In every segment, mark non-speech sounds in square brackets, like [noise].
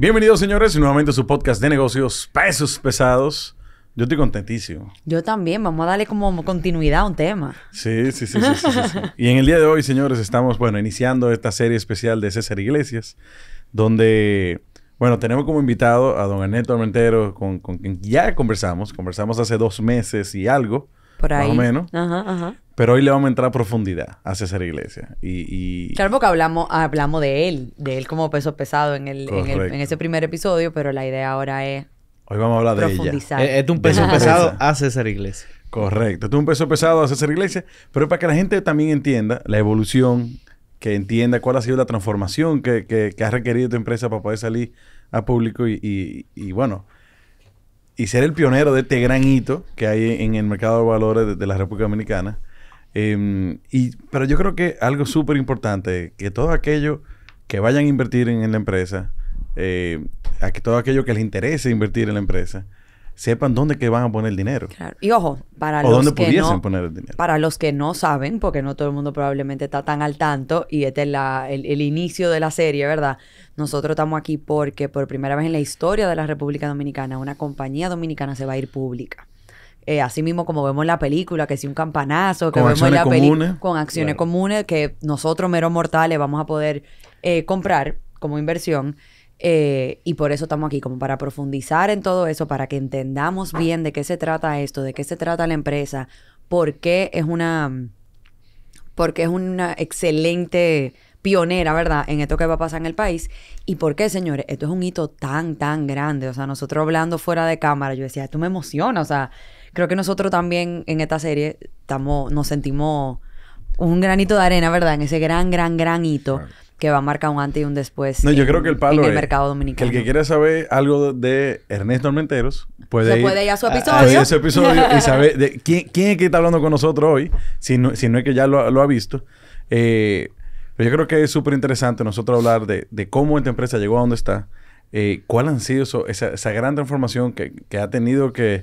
Bienvenidos, señores, nuevamente a su podcast de negocios pesos pesados. Yo estoy contentísimo. Yo también. Vamos a darle como continuidad a un tema. Sí, sí, sí, Y en el día de hoy, señores, estamos, bueno, iniciando esta serie especial de César Iglesias, donde, bueno, tenemos como invitado a don Ernesto Armentero, con, con quien ya conversamos. Conversamos hace dos meses y algo. Por ahí. Más o menos. Pero hoy le vamos a entrar a profundidad a César iglesia Y, y... Claro, porque hablamos, hablamos de él, de él como peso pesado en, el, en, ese primer episodio, pero la idea ahora es. Hoy vamos a hablar de ella. Es, un peso pesado a César iglesia Correcto. es un peso pesado a César iglesia pero para que la gente también entienda la evolución, que entienda cuál ha sido la transformación que, que, ha requerido tu empresa para poder salir a público y, y, y bueno, y ser el pionero de este gran hito que hay en el mercado de valores de, la República Dominicana. Em, y, pero yo creo que algo súper importante, que todos aquellos que vayan a invertir en, la empresa, eh, a que todo aquello que les interese invertir en la empresa, sepan dónde que van a poner el dinero. Y ojo, para los que no, Para los que no saben, porque no todo el mundo probablemente está tan al tanto, y este es la, el inicio de la serie, ¿verdad? Nosotros estamos aquí porque por primera vez en la historia de la República Dominicana una compañía dominicana se va a ir pública. Eh, así mismo como vemos la película, que si un campanazo, que vemos la película con acciones comunes que nosotros meros mortales vamos a poder eh, comprar como inversión. Eh, y por eso estamos aquí, como para profundizar en todo eso, para que entendamos bien de qué se trata esto, de qué se trata la empresa, por qué es una, porque es una excelente pionera, ¿verdad?, en esto que va a pasar en el país. ¿Y por qué, señores? Esto es un hito tan, tan grande. O sea, nosotros hablando fuera de cámara, yo decía, esto me emociona. O sea, creo que nosotros también en esta serie estamos, nos sentimos un granito de arena, ¿verdad?, en ese gran, gran, gran hito. Que va a marcar un antes y un después no, yo creo que el palo en el mercado dominicano. el que quiera saber algo de Ernesto Almenteros puede puede ir a su episodio. episodio y de, [laughs] ¿quién, quién es que está hablando con nosotros hoy, si no, si no es que ya lo, lo ha visto. Eh, pero yo creo que es súper interesante nosotros hablar de, cómo esta empresa llegó a donde está, eh, cuál han sido esa, gran transformación que, ha tenido que,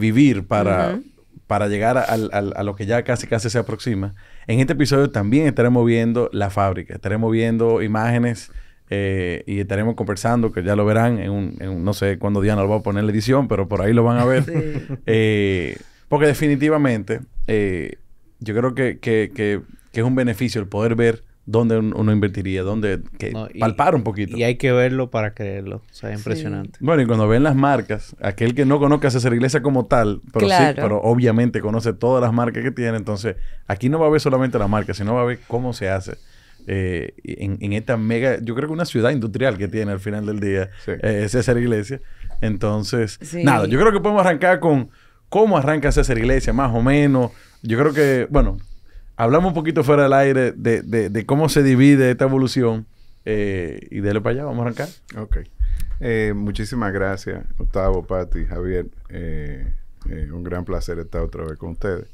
vivir para, para llegar a, lo que ya casi casi se aproxima. En este episodio también estaremos viendo la fábrica, estaremos viendo imágenes. Eh, y estaremos conversando, que ya lo verán, en un, no sé cuándo Diana lo va a poner en la edición, pero por ahí lo van a ver. Eh, porque definitivamente, yo creo que, que es un beneficio el poder ver dónde uno invertiría, dónde palpar un poquito. Y hay que verlo para creerlo. O sea, es impresionante. Bueno, y cuando ven las marcas, aquel que no conozca a César Iglesia como tal, pero sí, pero obviamente conoce todas las marcas que tiene, entonces aquí no va a ver solamente las marcas... sino va a ver cómo se hace. Eh, en, esta mega, yo creo que una ciudad industrial que tiene al final del día es eh, César Iglesia. Entonces, nada, yo creo que podemos arrancar con cómo arranca César Iglesia, más o menos. Yo creo que, bueno, hablamos un poquito fuera del aire de, cómo se divide esta evolución eh, y dele para allá, vamos a arrancar. Ok. Eh, muchísimas gracias, Octavo, Pati, Javier. Eh, eh, un gran placer estar otra vez con ustedes.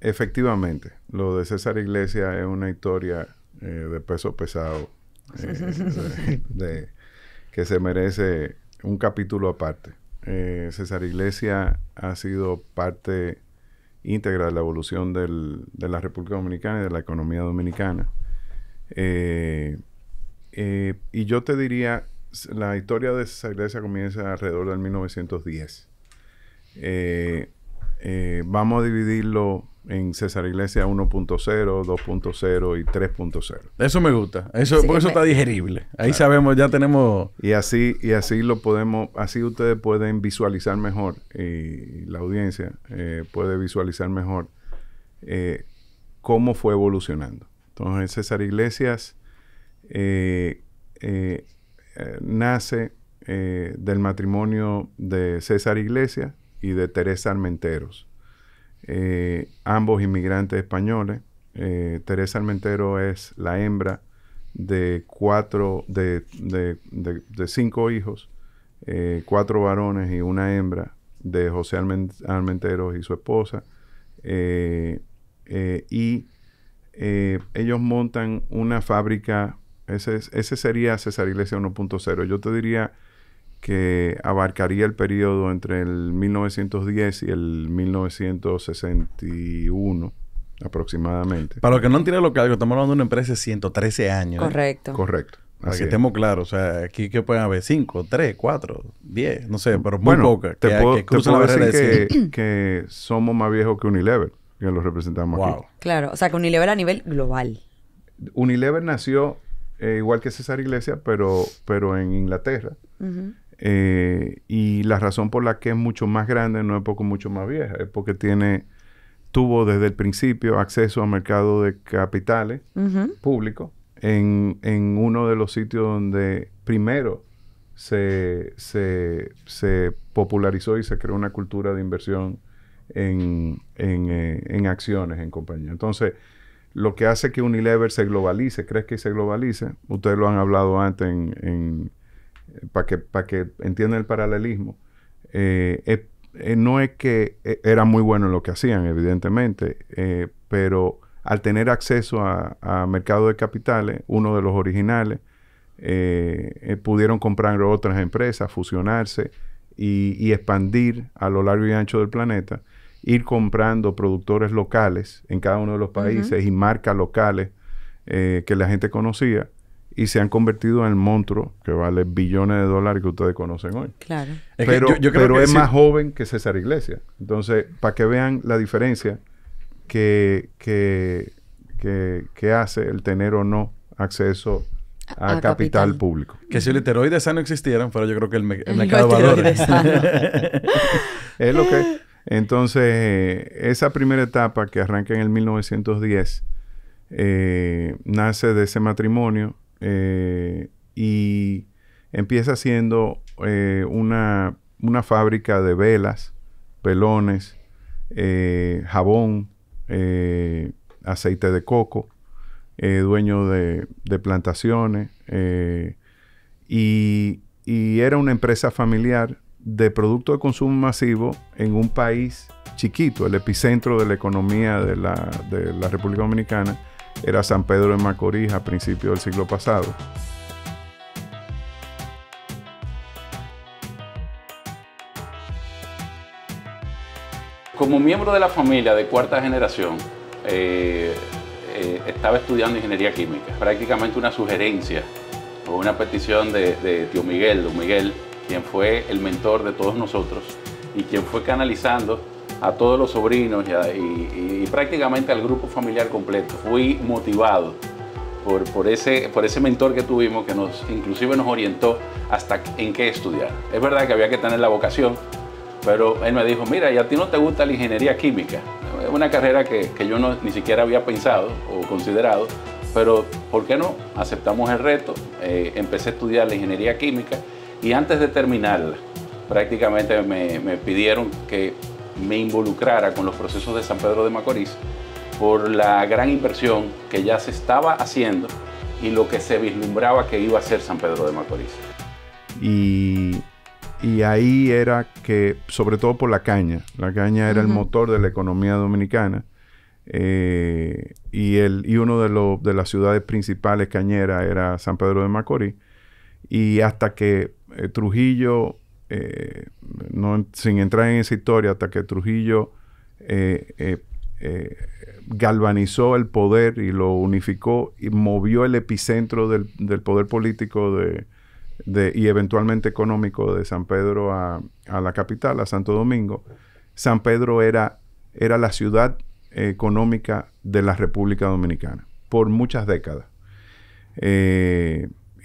efectivamente, lo de César Iglesias es una historia de peso pesado, que se merece un capítulo aparte. César Iglesias ha sido parte íntegra de la evolución de la República Dominicana y de la economía dominicana. Eh, eh, y yo te diría, la historia de esa iglesia comienza alrededor del 1910. Eh, vamos a dividirlo en César Iglesias 1.0, 2.0 y 3.0. Eso me gusta. Eso, eso está digerible. Ahí sabemos, ya tenemos... Y así, y así lo podemos, así ustedes pueden visualizar mejor, y la audiencia eh, puede visualizar mejor eh, cómo fue evolucionando. Entonces, César Iglesias eh, nace del matrimonio de César Iglesias y de Teresa Armenteros. Eh, ambos inmigrantes españoles. Eh, Teresa Almentero es la hembra de cuatro, de, cinco hijos, eh, cuatro varones y una hembra de José Almentero y su esposa. y ellos montan una fábrica, ese, ese sería César Iglesia 1.0. Yo te diría que abarcaría el periodo entre el 1910 y el 1961 aproximadamente. Para los que no entiendan lo que hago, estamos hablando de una empresa de 113 años. ¿eh? Correcto. Correcto. Así que estemos claros, o sea, aquí que pueden haber 5, 3, 4, 10, no sé, pero muy bueno, Te, que, puedo, decir que, somos más viejos que Unilever, que los representamos wow. aquí. Claro, o sea, que Unilever a nivel global. Unilever nació eh, igual que César Iglesias, pero, pero en Inglaterra. Eh, y la razón por la que es mucho más grande no es poco mucho más vieja, es porque tiene, tuvo desde el principio acceso a mercado de capitales públicos público en, en, uno de los sitios donde primero se, se, popularizó y se creó una cultura de inversión en, eh, en, acciones, en compañía. Entonces, lo que hace que Unilever se globalice, ¿crees que se globalice, ustedes lo han hablado antes en para que, que entiendan el paralelismo, eh, eh, no es que eh, era muy bueno en lo que hacían, evidentemente, pero al tener acceso a, a, mercado de capitales, uno de los originales, pudieron comprar otras empresas, fusionarse y, expandir a lo largo y ancho del planeta, ir comprando productores locales en cada uno de los países y marcas locales que la gente conocía y se han convertido en el monstruo que vale billones de dólares que ustedes conocen hoy. Claro. pero, es más joven que César Iglesias. Entonces, para que vean la diferencia que, hace el tener o no acceso a, capital. público. Que si el heteroides no existieran, fuera yo creo que el, me mercado [laughs] es lo que... Entonces, esa primera etapa que arranca en el 1910 eh, nace de ese matrimonio eh, y empieza siendo eh, una, fábrica de velas, pelones, eh, jabón, aceite de coco, dueño de, plantaciones y, era una empresa familiar de producto de consumo masivo en un país chiquito, el epicentro de la economía de de la República Dominicana, era San Pedro de Macorís a principios del siglo pasado. Como miembro de la familia de cuarta generación, eh, eh, estaba estudiando ingeniería química, prácticamente una sugerencia o una petición de, de tío Miguel, don Miguel, quien fue el mentor de todos nosotros y quien fue canalizando a todos los sobrinos y, prácticamente al grupo familiar completo. Fui motivado por, por, ese, por ese mentor que tuvimos que nos, inclusive nos orientó hasta en qué estudiar. Es verdad que había que tener la vocación, pero él me dijo, mira, ¿y a ti no te gusta la ingeniería química? Es una carrera que, yo no, ni siquiera había pensado o considerado, pero ¿por qué no? Aceptamos el reto, eh, empecé a estudiar la ingeniería química y antes de terminarla, prácticamente me, me pidieron que me involucrara con los procesos de San Pedro de Macorís por la gran inversión que ya se estaba haciendo y lo que se vislumbraba que iba a ser San Pedro de Macorís. Y, ahí era que, sobre todo por la caña, la caña era el motor de la economía dominicana. Eh, y, el, uno de, de las ciudades principales cañeras era San Pedro de Macorís. Y hasta que eh, Trujillo eh, sin entrar en esa historia, hasta que Trujillo eh, eh, galvanizó el poder y lo unificó y movió el epicentro del, poder político de, y eventualmente económico de San Pedro a, la capital, a Santo Domingo. San Pedro era, era la ciudad económica de la República Dominicana por muchas décadas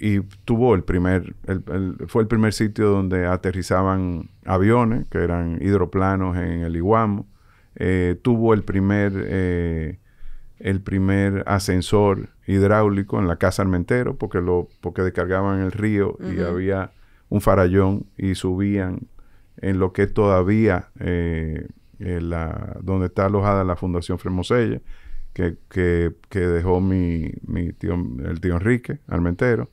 y tuvo el primer, fue el primer sitio donde aterrizaban aviones, que eran hidroplanos en el Iguamo. Eh, tuvo el primer, eh, el primer ascensor hidráulico en la Casa Armentero, porque, lo, porque descargaban el río y había un farallón y subían en lo que todavía eh, la, donde está alojada la Fundación Fremosella, que, dejó mi, mi tío, el tío Enrique Armentero.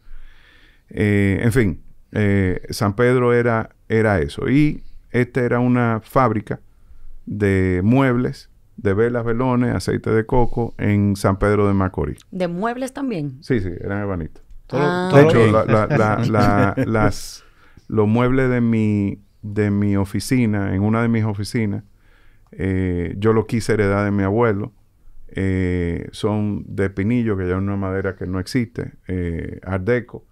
Eh, en fin, eh, San Pedro era, era eso. Y esta era una fábrica de muebles, de velas, velones, aceite de coco en San Pedro de Macorís. ¿De muebles también? Sí, sí, eran hermanitos. Ah. De hecho, [laughs] las, los muebles de mi, de mi oficina, en una de mis oficinas, eh, yo lo quise heredar de mi abuelo. son de pinillo, que ya es una madera que no existe, ardeco.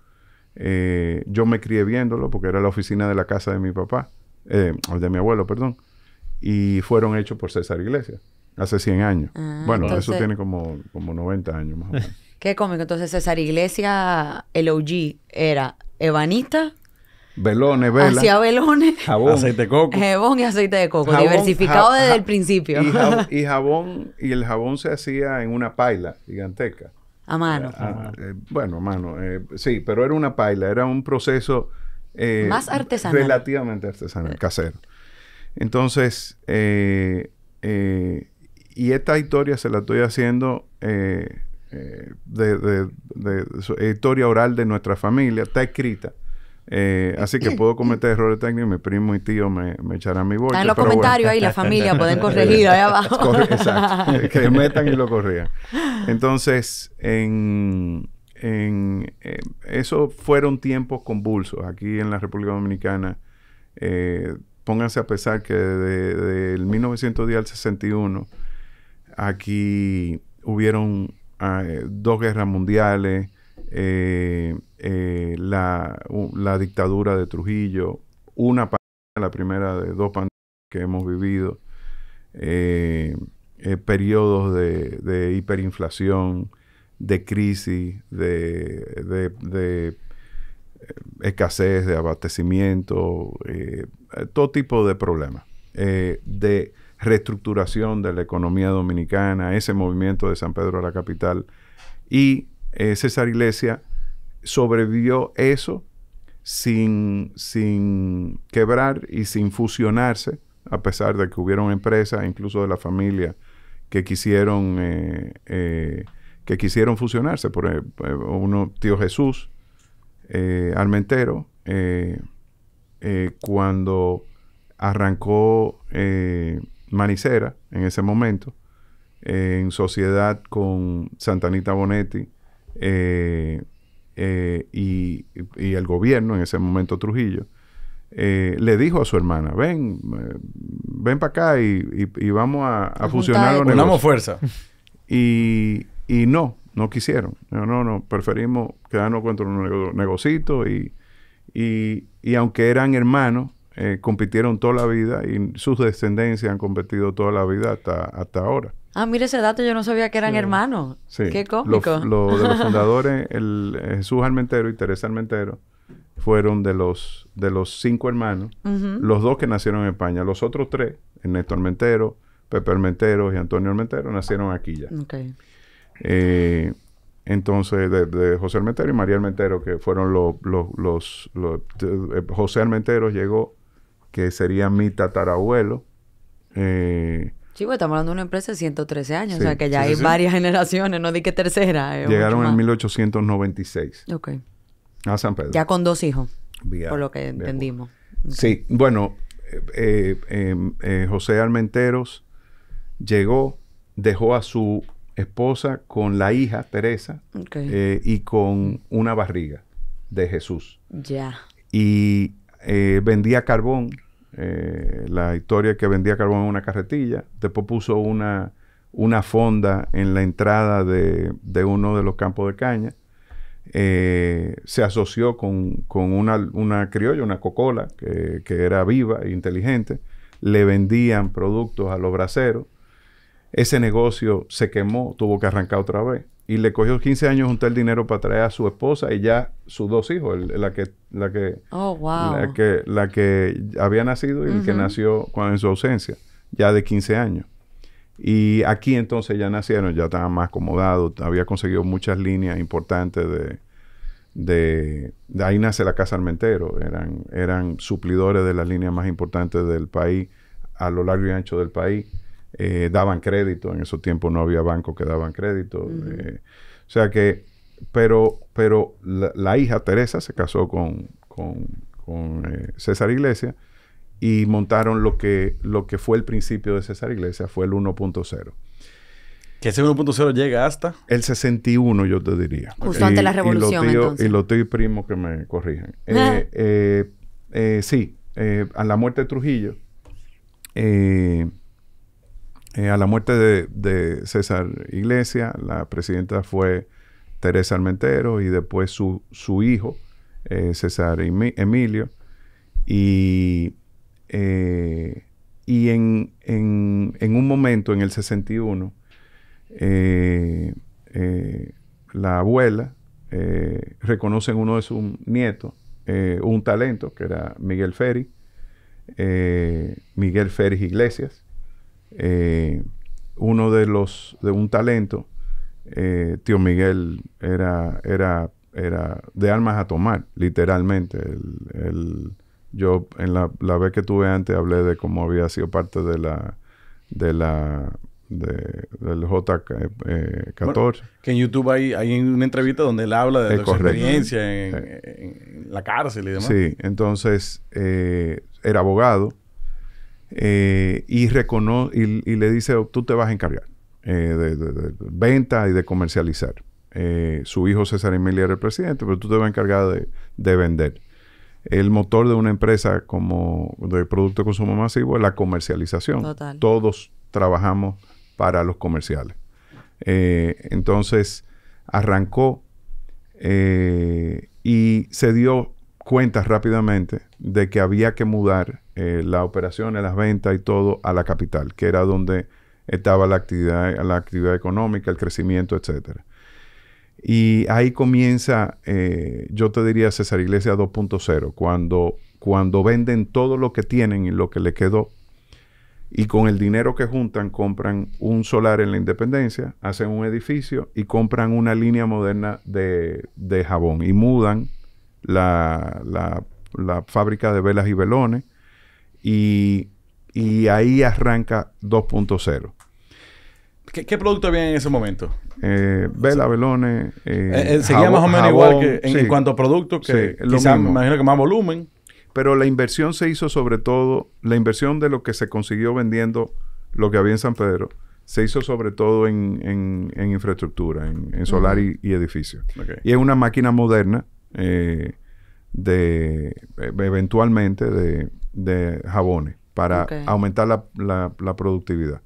Eh, yo me crié viéndolo porque era la oficina de la casa de mi papá, eh, de mi abuelo, perdón. Y fueron hechos por César Iglesias hace 100 años. Ah, bueno, eso tiene como, como 90 años más o menos. [laughs] Qué cómico. Entonces, César Iglesias, el OG, era evanita, Velones, vela. Hacía Jabón. Aceite de coco. Jabón y aceite de coco. diversificado desde el principio. [laughs] y, jabón, y el jabón se hacía en una paila gigantesca. A mano. Eh, ah, eh, bueno, a mano. Eh, sí, pero era una paila, era un proceso... Más artesanal. Relativamente artesanal, casero. Entonces, y esta historia se la estoy haciendo de, de, historia oral de nuestra familia, está escrita. Eh, así que puedo cometer errores técnicos. Mi primo y tío me, echarán mi bolsa. Está los comentarios ahí, la familia, pueden [laughs] corregir ahí abajo. exacto. [laughs] que metan y lo corrían. Entonces, en, eh, eso fueron tiempos convulsos. Aquí en la República Dominicana, eh, pónganse a pesar que desde el 1910 al 61, aquí hubieron ah, dos guerras mundiales eh, eh, la, dictadura de Trujillo, una pandemia, la primera de dos pandemias que hemos vivido, eh, periodos de, hiperinflación, de crisis, de, de escasez de abastecimiento, todo tipo de problemas, de reestructuración de la economía dominicana, ese movimiento de San Pedro a la capital y eh, César Iglesia sobrevivió eso sin, sin quebrar y sin fusionarse, a pesar de que hubieron empresas, incluso de la familia, que quisieron, eh, eh, que quisieron fusionarse. Por uno, tío Jesús Armentero, cuando arrancó Manicera en ese momento, en sociedad con Santanita Bonetti eh, eh, y, el gobierno, en ese momento Trujillo, eh, le dijo a su hermana, ven, ven para acá y, vamos a, fusionar los fuerza. [laughs] Y, no, no quisieron. No, no, preferimos quedarnos con un negocito y, y aunque eran hermanos, eh, compitieron toda la vida y sus descendencias han competido toda la vida hasta, hasta ahora. Ah, mire ese dato, yo no sabía que eran hermanos. Sí. Qué cómico. Los de los [laughs] fundadores, el, eh, Jesús Almentero y Teresa Almentero, fueron de los, de los cinco hermanos, los dos que nacieron en España. Los otros tres, Ernesto Almentero, Pepe Almentero y Antonio Almentero, nacieron aquí ya. Eh, entonces, de, José Almentero y María Almentero, que fueron los... los, José Almentero llegó que sería mi tatarabuelo. Eh, sí, estamos hablando de una empresa de 113 años, o sea que ya hay varias generaciones, no di que tercera. Llegaron en 1896. Ok. A San Pedro. Ya con dos hijos, por lo que entendimos. Sí, bueno, eh, eh, em, eh, José Almenteros... llegó, dejó a su esposa con la hija Teresa y con una barriga de Jesús. Ya. Y eh, vendía carbón, eh, la historia que vendía carbón en una carretilla, después puso una, una fonda en la entrada de, uno de los campos de caña, eh, se asoció con, una, criolla, una cocola, que, que, era viva e inteligente, le vendían productos a los braceros, ese negocio se quemó, tuvo que arrancar otra vez y le cogió 15 años juntar el dinero para traer a su esposa y ya sus dos hijos, la que la que, oh, que la que había nacido y el que nació cuando, en su ausencia, ya de 15 años. Y aquí entonces ya nacieron, ya estaban más acomodados, había conseguido muchas líneas importantes de, de, ahí nace la Casa Armentero, eran, eran suplidores de las líneas más importantes del país, a lo largo y ancho del país. Eh, daban crédito. En esos tiempos no había banco que daban crédito. Eh, o sea que, pero, pero la, hija Teresa se casó con, con, eh, César Iglesias y montaron lo que, lo que fue el principio de César Iglesias, fue el 1.0. Que ese 1.0 llega hasta... El 61, yo te diría. Justo antes de la revolución, y lo tío, Y los que me corrijan. [laughs] Ah. sí, a la muerte de Trujillo, eh, eh, a la muerte de, César Iglesias, la presidenta fue Teresa Armentero y después su, hijo, eh, César Emilio. Y, eh, y en, un momento, en el 61, la abuela reconoce en uno de sus nietos un talento, que era Miguel Ferri, Miguel Ferri Iglesias eh, uno de los, de un talento, eh, tío Miguel era, era, era de armas a tomar, literalmente. El, yo en la, vez que tuve antes hablé de cómo había sido parte de la, de la de, del J14. Eh, que en YouTube hay, hay una entrevista donde él habla de su experiencia eh, en, la cárcel y demás. Sí, entonces era abogado eh, y, y, le dice, tú te vas a encargar eh, de, venta y de comercializar. Eh, su hijo César Emilia era el presidente, pero tú te vas a encargar de, vender. El motor de una empresa como de producto de consumo masivo es la comercialización. Todos trabajamos para los comerciales. entonces, arrancó y se dio cuenta rápidamente de que había que mudar eh, las operaciones, las ventas y todo a la capital, que era donde estaba la actividad, la actividad económica, el crecimiento, etcétera. Y ahí comienza, eh, yo te diría, César Iglesias 2.0, cuando, cuando venden todo lo que tienen y lo que le quedó, y con el dinero que juntan compran un solar en la Independencia, hacen un edificio y compran una línea moderna de, jabón y mudan la, la, la fábrica de velas y velones y, ahí arranca 2.0. ¿Qué, producto había en ese momento? Eh, Vela, Velones. Eh, eh, seguía más o menos igual que en, cuanto a producto, que imagino que más volumen. Pero la inversión se hizo sobre todo, la inversión de lo que se consiguió vendiendo lo que había en San Pedro, se hizo sobre todo en, infraestructura, en, solar y, edificios edificio. Y es una máquina moderna de eventualmente de de jabones para aumentar la, productividad.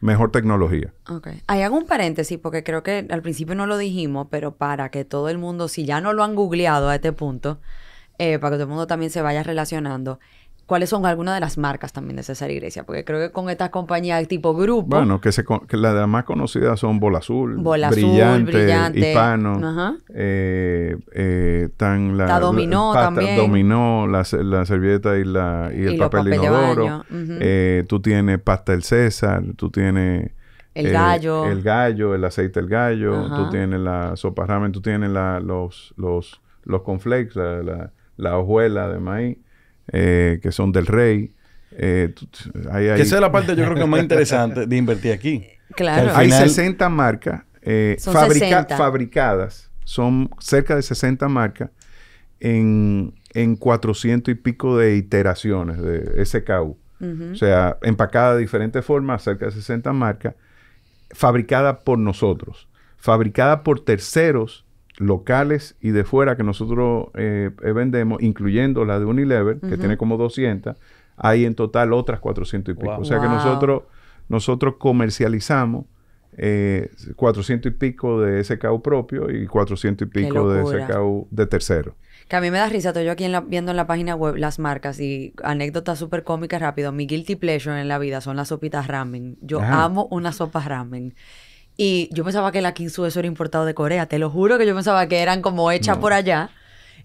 Mejor tecnología. Ok. Ahí hago un paréntesis porque creo que al principio no lo dijimos, pero para que todo el mundo, si ya no lo han googleado a este punto, eh, para que todo el mundo también se vaya relacionando. ¿Cuáles son algunas de las marcas también de César Iglesia? Porque creo que con estas compañías tipo grupo. Bueno, que, las más conocidas son Bola Azul, Brillante, Hispano. Eh, eh, la, Dominó la, también. Dominó, la, la, servilleta y, la, y el papel, De eh, tú tienes Pasta El César, tú tienes. El eh, gallo. El gallo, el aceite del gallo. Tú tienes la sopa ramen, tú tienes la, los, los, los conflex, la, la hojuela de maíz. Eh, que son del rey. Eh, esa es la parte yo creo que más interesante de invertir aquí. [laughs] Claro. Hay 60 marcas eh, fabricadas, son cerca de 60 marcas en, en 400 y pico de iteraciones de SKU. O sea, empacada de diferentes formas, cerca de 60 marcas, fabricadas por nosotros, fabricada por terceros locales y de fuera que nosotros eh, vendemos, incluyendo la de Unilever, que tiene como 200, hay en total otras 400 y pico. O sea que nosotros, nosotros comercializamos 400 eh, y pico de SKU propio y 400 y pico de SKU de tercero. Que a mí me da risa, estoy yo aquí viendo en la página web las marcas y anécdotas súper cómicas rápido. Mi guilty pleasure en la vida son las sopitas ramen. Yo amo una sopa ramen. Y yo pensaba que la Kinsu eso era importado de Corea, te lo juro que yo pensaba que eran como hechas por allá.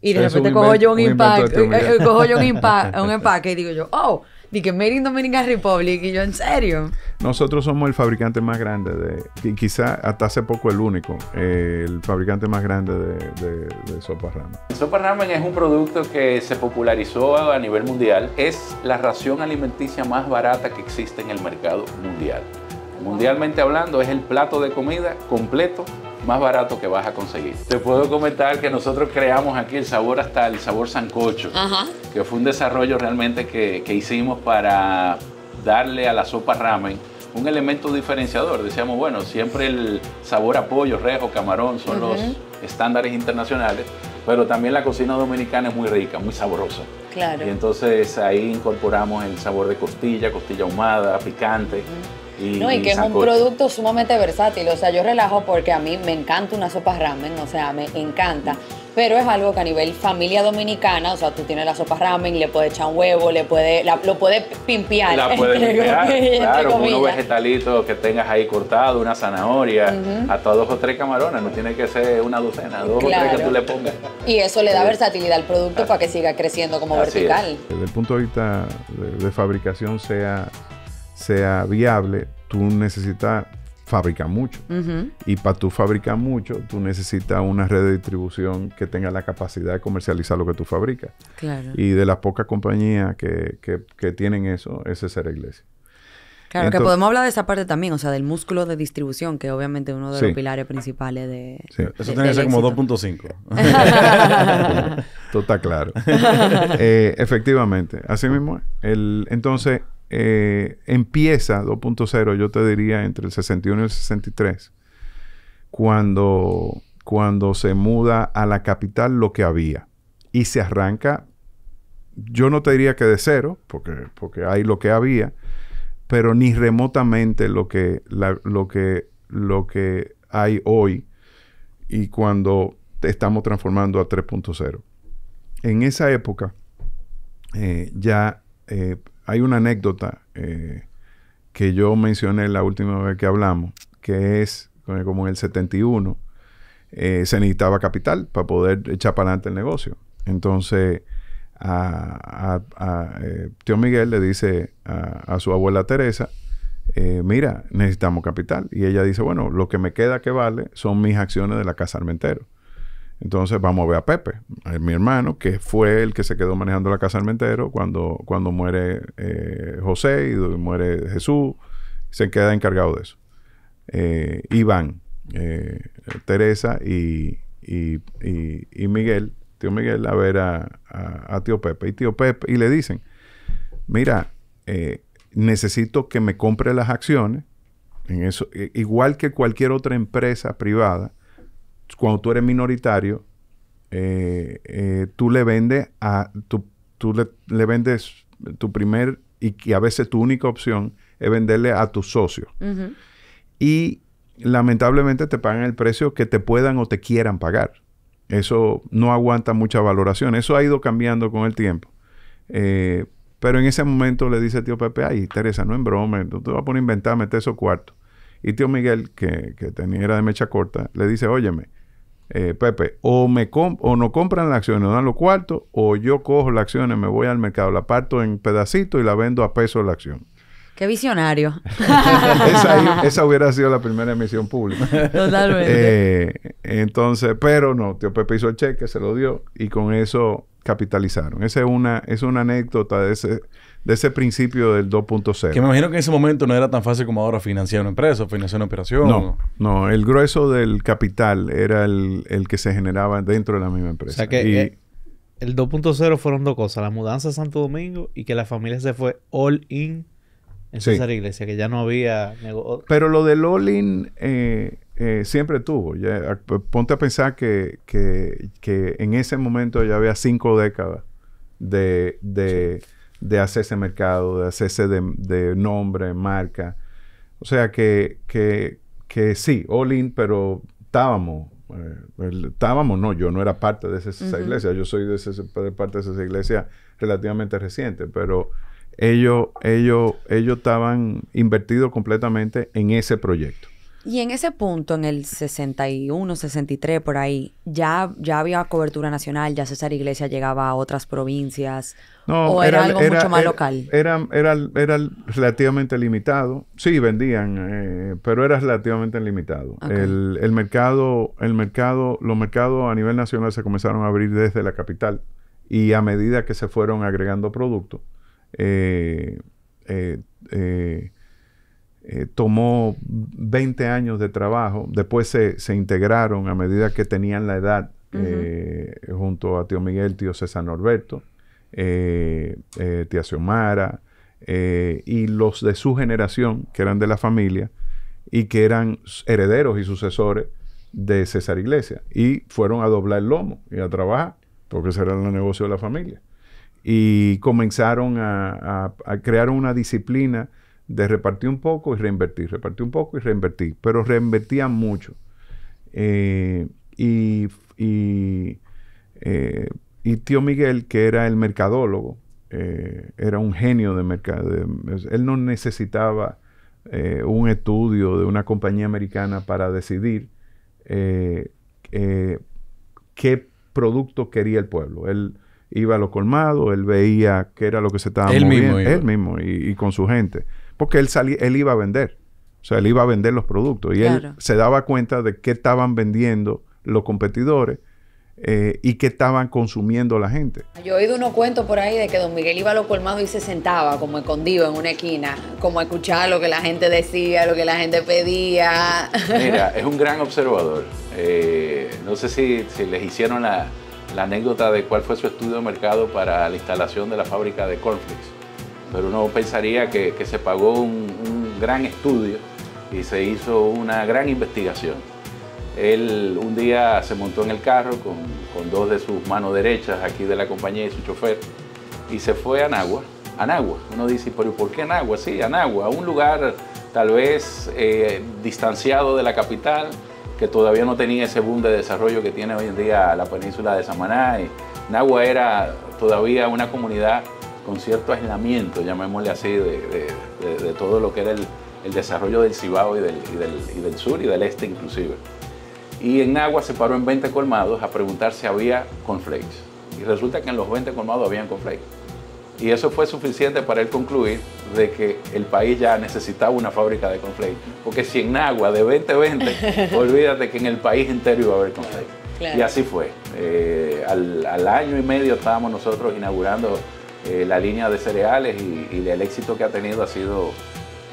Y de repente cojo yo un, impacto, yo [laughs] un, empaque y digo yo, oh, di que Made in Dominican Republic. Y yo, ¿en serio? Nosotros somos el fabricante más grande de, y quizá hasta hace poco el único, eh, el fabricante más grande de, de, sopa ramen. Sopa ramen es un producto que se popularizó a nivel mundial. Es la ración alimenticia más barata que existe en el mercado mundial mundialmente hablando, es el plato de comida completo más barato que vas a conseguir. Te puedo comentar que nosotros creamos aquí el sabor hasta el sabor sancocho, que fue un desarrollo realmente que, hicimos para darle a la sopa ramen un elemento diferenciador. Decíamos, bueno, siempre el sabor a pollo, rejo, camarón son los estándares internacionales, pero también la cocina dominicana es muy rica, muy sabrosa. Claro. Y entonces ahí incorporamos el sabor de costilla, costilla ahumada, picante, y, no, y, que es un producto sumamente versátil. O sea, yo relajo porque a mí me encanta una sopa ramen, o sea, me encanta. Pero es algo que a nivel familia dominicana, o sea, tú tienes la sopa ramen, le puedes echar un huevo, le puede, lo puedes pimpear. La [laughs] puedes pimpear, claro, unos vegetalitos que tengas ahí cortado, una zanahoria, hasta dos o tres camarones, no tiene que ser una docena, dos o tres que tú le pongas. Y eso le da versatilidad al producto ah. para que siga creciendo como vertical. Desde el punto de vista de fabricación sea sea viable, tú necesitas fabricar mucho. Y para tú fabricar mucho, tú necesitas una red de distribución que tenga la capacidad de comercializar lo que tú fabricas. Y de las pocas compañías que, tienen eso, ese es la iglesia. Claro, que podemos hablar de esa parte también, o sea, del músculo de distribución, que obviamente es uno de los pilares principales de... Sí. Eso tiene que ser como 2.5. Todo [laughs] está claro. Eh, efectivamente, así mismo. El, entonces, eh, empieza 2.0, yo te diría entre el 61 y el 63, cuando, cuando se muda a la capital lo que había y se arranca, yo no te diría que de cero, porque, porque hay lo que había, pero ni remotamente lo que, lo que, lo que hay hoy y cuando estamos transformando a 3.0. En esa época eh, ya eh, hay una anécdota eh, que yo mencioné la última vez que hablamos, que es como en el 71, eh, se necesitaba capital para poder echar para adelante el negocio. Entonces, a, eh, tío Miguel le dice a, su abuela Teresa, mira, necesitamos capital. Y ella dice, bueno, lo que me queda que vale son mis acciones de la Casa Armentero. Entonces vamos a ver a Pepe, mi hermano, que fue el que se quedó manejando la casa al cuando, cuando muere eh, José y muere Jesús, se queda encargado de eso. Eh, Iván, eh, Teresa y, Miguel, tío Miguel, a ver a, tío Pepe. Y tío Pepe, y le dicen, mira, necesito que me compre las acciones, en eso, igual que cualquier otra empresa privada, cuando tú eres minoritario, eh, eh, tú le vendes a, tú, tú le, le, vendes tu primer y, que a veces tu única opción es venderle a tus socios. Y lamentablemente te pagan el precio que te puedan o te quieran pagar. Eso no aguanta mucha valoración. Eso ha ido cambiando con el tiempo. Eh, pero en ese momento le dice tío Pepe, ay, Teresa, no en broma, tú te vas a poner a inventar, este esos cuartos. Y tío Miguel, que, que tenía, era de mecha corta, le dice, óyeme, eh, Pepe, o, me o no compran las no dan los cuartos, o yo cojo las acciones, me voy al mercado, la parto en pedacitos y la vendo a peso la acción. Qué visionario. [laughs] esa, hubiera sido la primera emisión pública. Totalmente. Eh, entonces, pero no, tío Pepe hizo el cheque, se lo dio y con eso capitalizaron. Esa es una, es una anécdota de ese, de ese principio del 2.0. Que me imagino que en ese momento no era tan fácil como ahora financiar una empresa, financiar una operación. No, el grueso del capital era el, que se generaba dentro de la misma empresa. O sea que eh, el 2.0 fueron dos cosas, la mudanza a Santo Domingo y que la familia se fue all in en sí. César Iglesia, que ya no había... negocio. Pero lo del all in... Eh, eh, siempre tuvo. ponte a pensar que, en ese momento ya había cinco décadas de, de hacerse mercado, de hacerse de, nombre, marca. O sea que, que, que sí, all pero estábamos, eh, estábamos, no, yo no era parte de esa, iglesia, yo soy de, esa, parte de esa iglesia relativamente reciente, pero ellos, ellos, ellos estaban invertidos completamente en ese proyecto. Y en ese punto, en el 61, 63, por ahí, ya, ya había cobertura nacional, ya César iglesia llegaba a otras provincias. No, ¿O era, algo era, mucho más era, local? Era, relativamente limitado. Sí, vendían, eh, pero era relativamente limitado. El, mercado, el mercado, los mercados a nivel nacional se comenzaron a abrir desde la capital y a medida que se fueron agregando productos, eh, eh, tomó 20 años de trabajo. Después se, integraron a medida que tenían la edad junto a tío Miguel, tío César Norberto. Eh, eh, tía Xiomara, eh, y los de su generación, que eran de la familia, y que eran herederos y sucesores de César Iglesias. Y fueron a doblar el lomo y a trabajar, porque ese era el negocio de la familia. Y comenzaron a, crear una disciplina de repartir un poco y reinvertir, repartir un poco y reinvertir, pero reinvertían mucho. y, y tío Miguel, que era el mercadólogo, eh, era un genio de mercado. Él no necesitaba eh, un estudio de una compañía americana para decidir eh, qué producto quería el pueblo. Él iba a lo colmado, él veía qué era lo que se estaba él mismo él mismo y, con su gente, porque él él iba a vender, o sea, él iba a vender los productos y él se daba cuenta de qué estaban vendiendo los competidores eh, y qué estaban consumiendo la gente. Yo he oído unos cuentos por ahí de que don Miguel iba a los colmados y se sentaba como escondido en una esquina, como a escuchar lo que la gente decía, lo que la gente pedía. [laughs] Mira, es un gran observador. Eh, no sé si, les hicieron la, anécdota de cuál fue su estudio de mercado para la instalación de la fábrica de cornflakes, pero uno pensaría que, se pagó un gran estudio y se hizo una gran investigación. Él un día se montó en el carro con, dos de sus manos derechas aquí de la compañía y su chofer y se fue a Nagua. Anagua. Uno dice, ¿por qué Anagua? Sí, Anagua, un lugar tal vez eh, distanciado de la capital, que todavía no tenía ese boom de desarrollo que tiene hoy en día la península de Samaná. Y Nagua era todavía una comunidad con cierto aislamiento, llamémosle así, de, todo lo que era el, desarrollo del Cibao y del sur y del este inclusive. Y en Agua se paró en 20 colmados a preguntar si había conflex y resulta que en los 20 colmados habían conflakes. Y eso fue suficiente para él concluir de que el país ya necesitaba una fábrica de conflakes. Porque si en Nagua de 20 20, [laughs] olvídate que en el país entero iba a haber conflictos. Y así fue. Eh, al, año y medio estábamos nosotros inaugurando eh, la línea de cereales y, y el éxito que ha tenido ha sido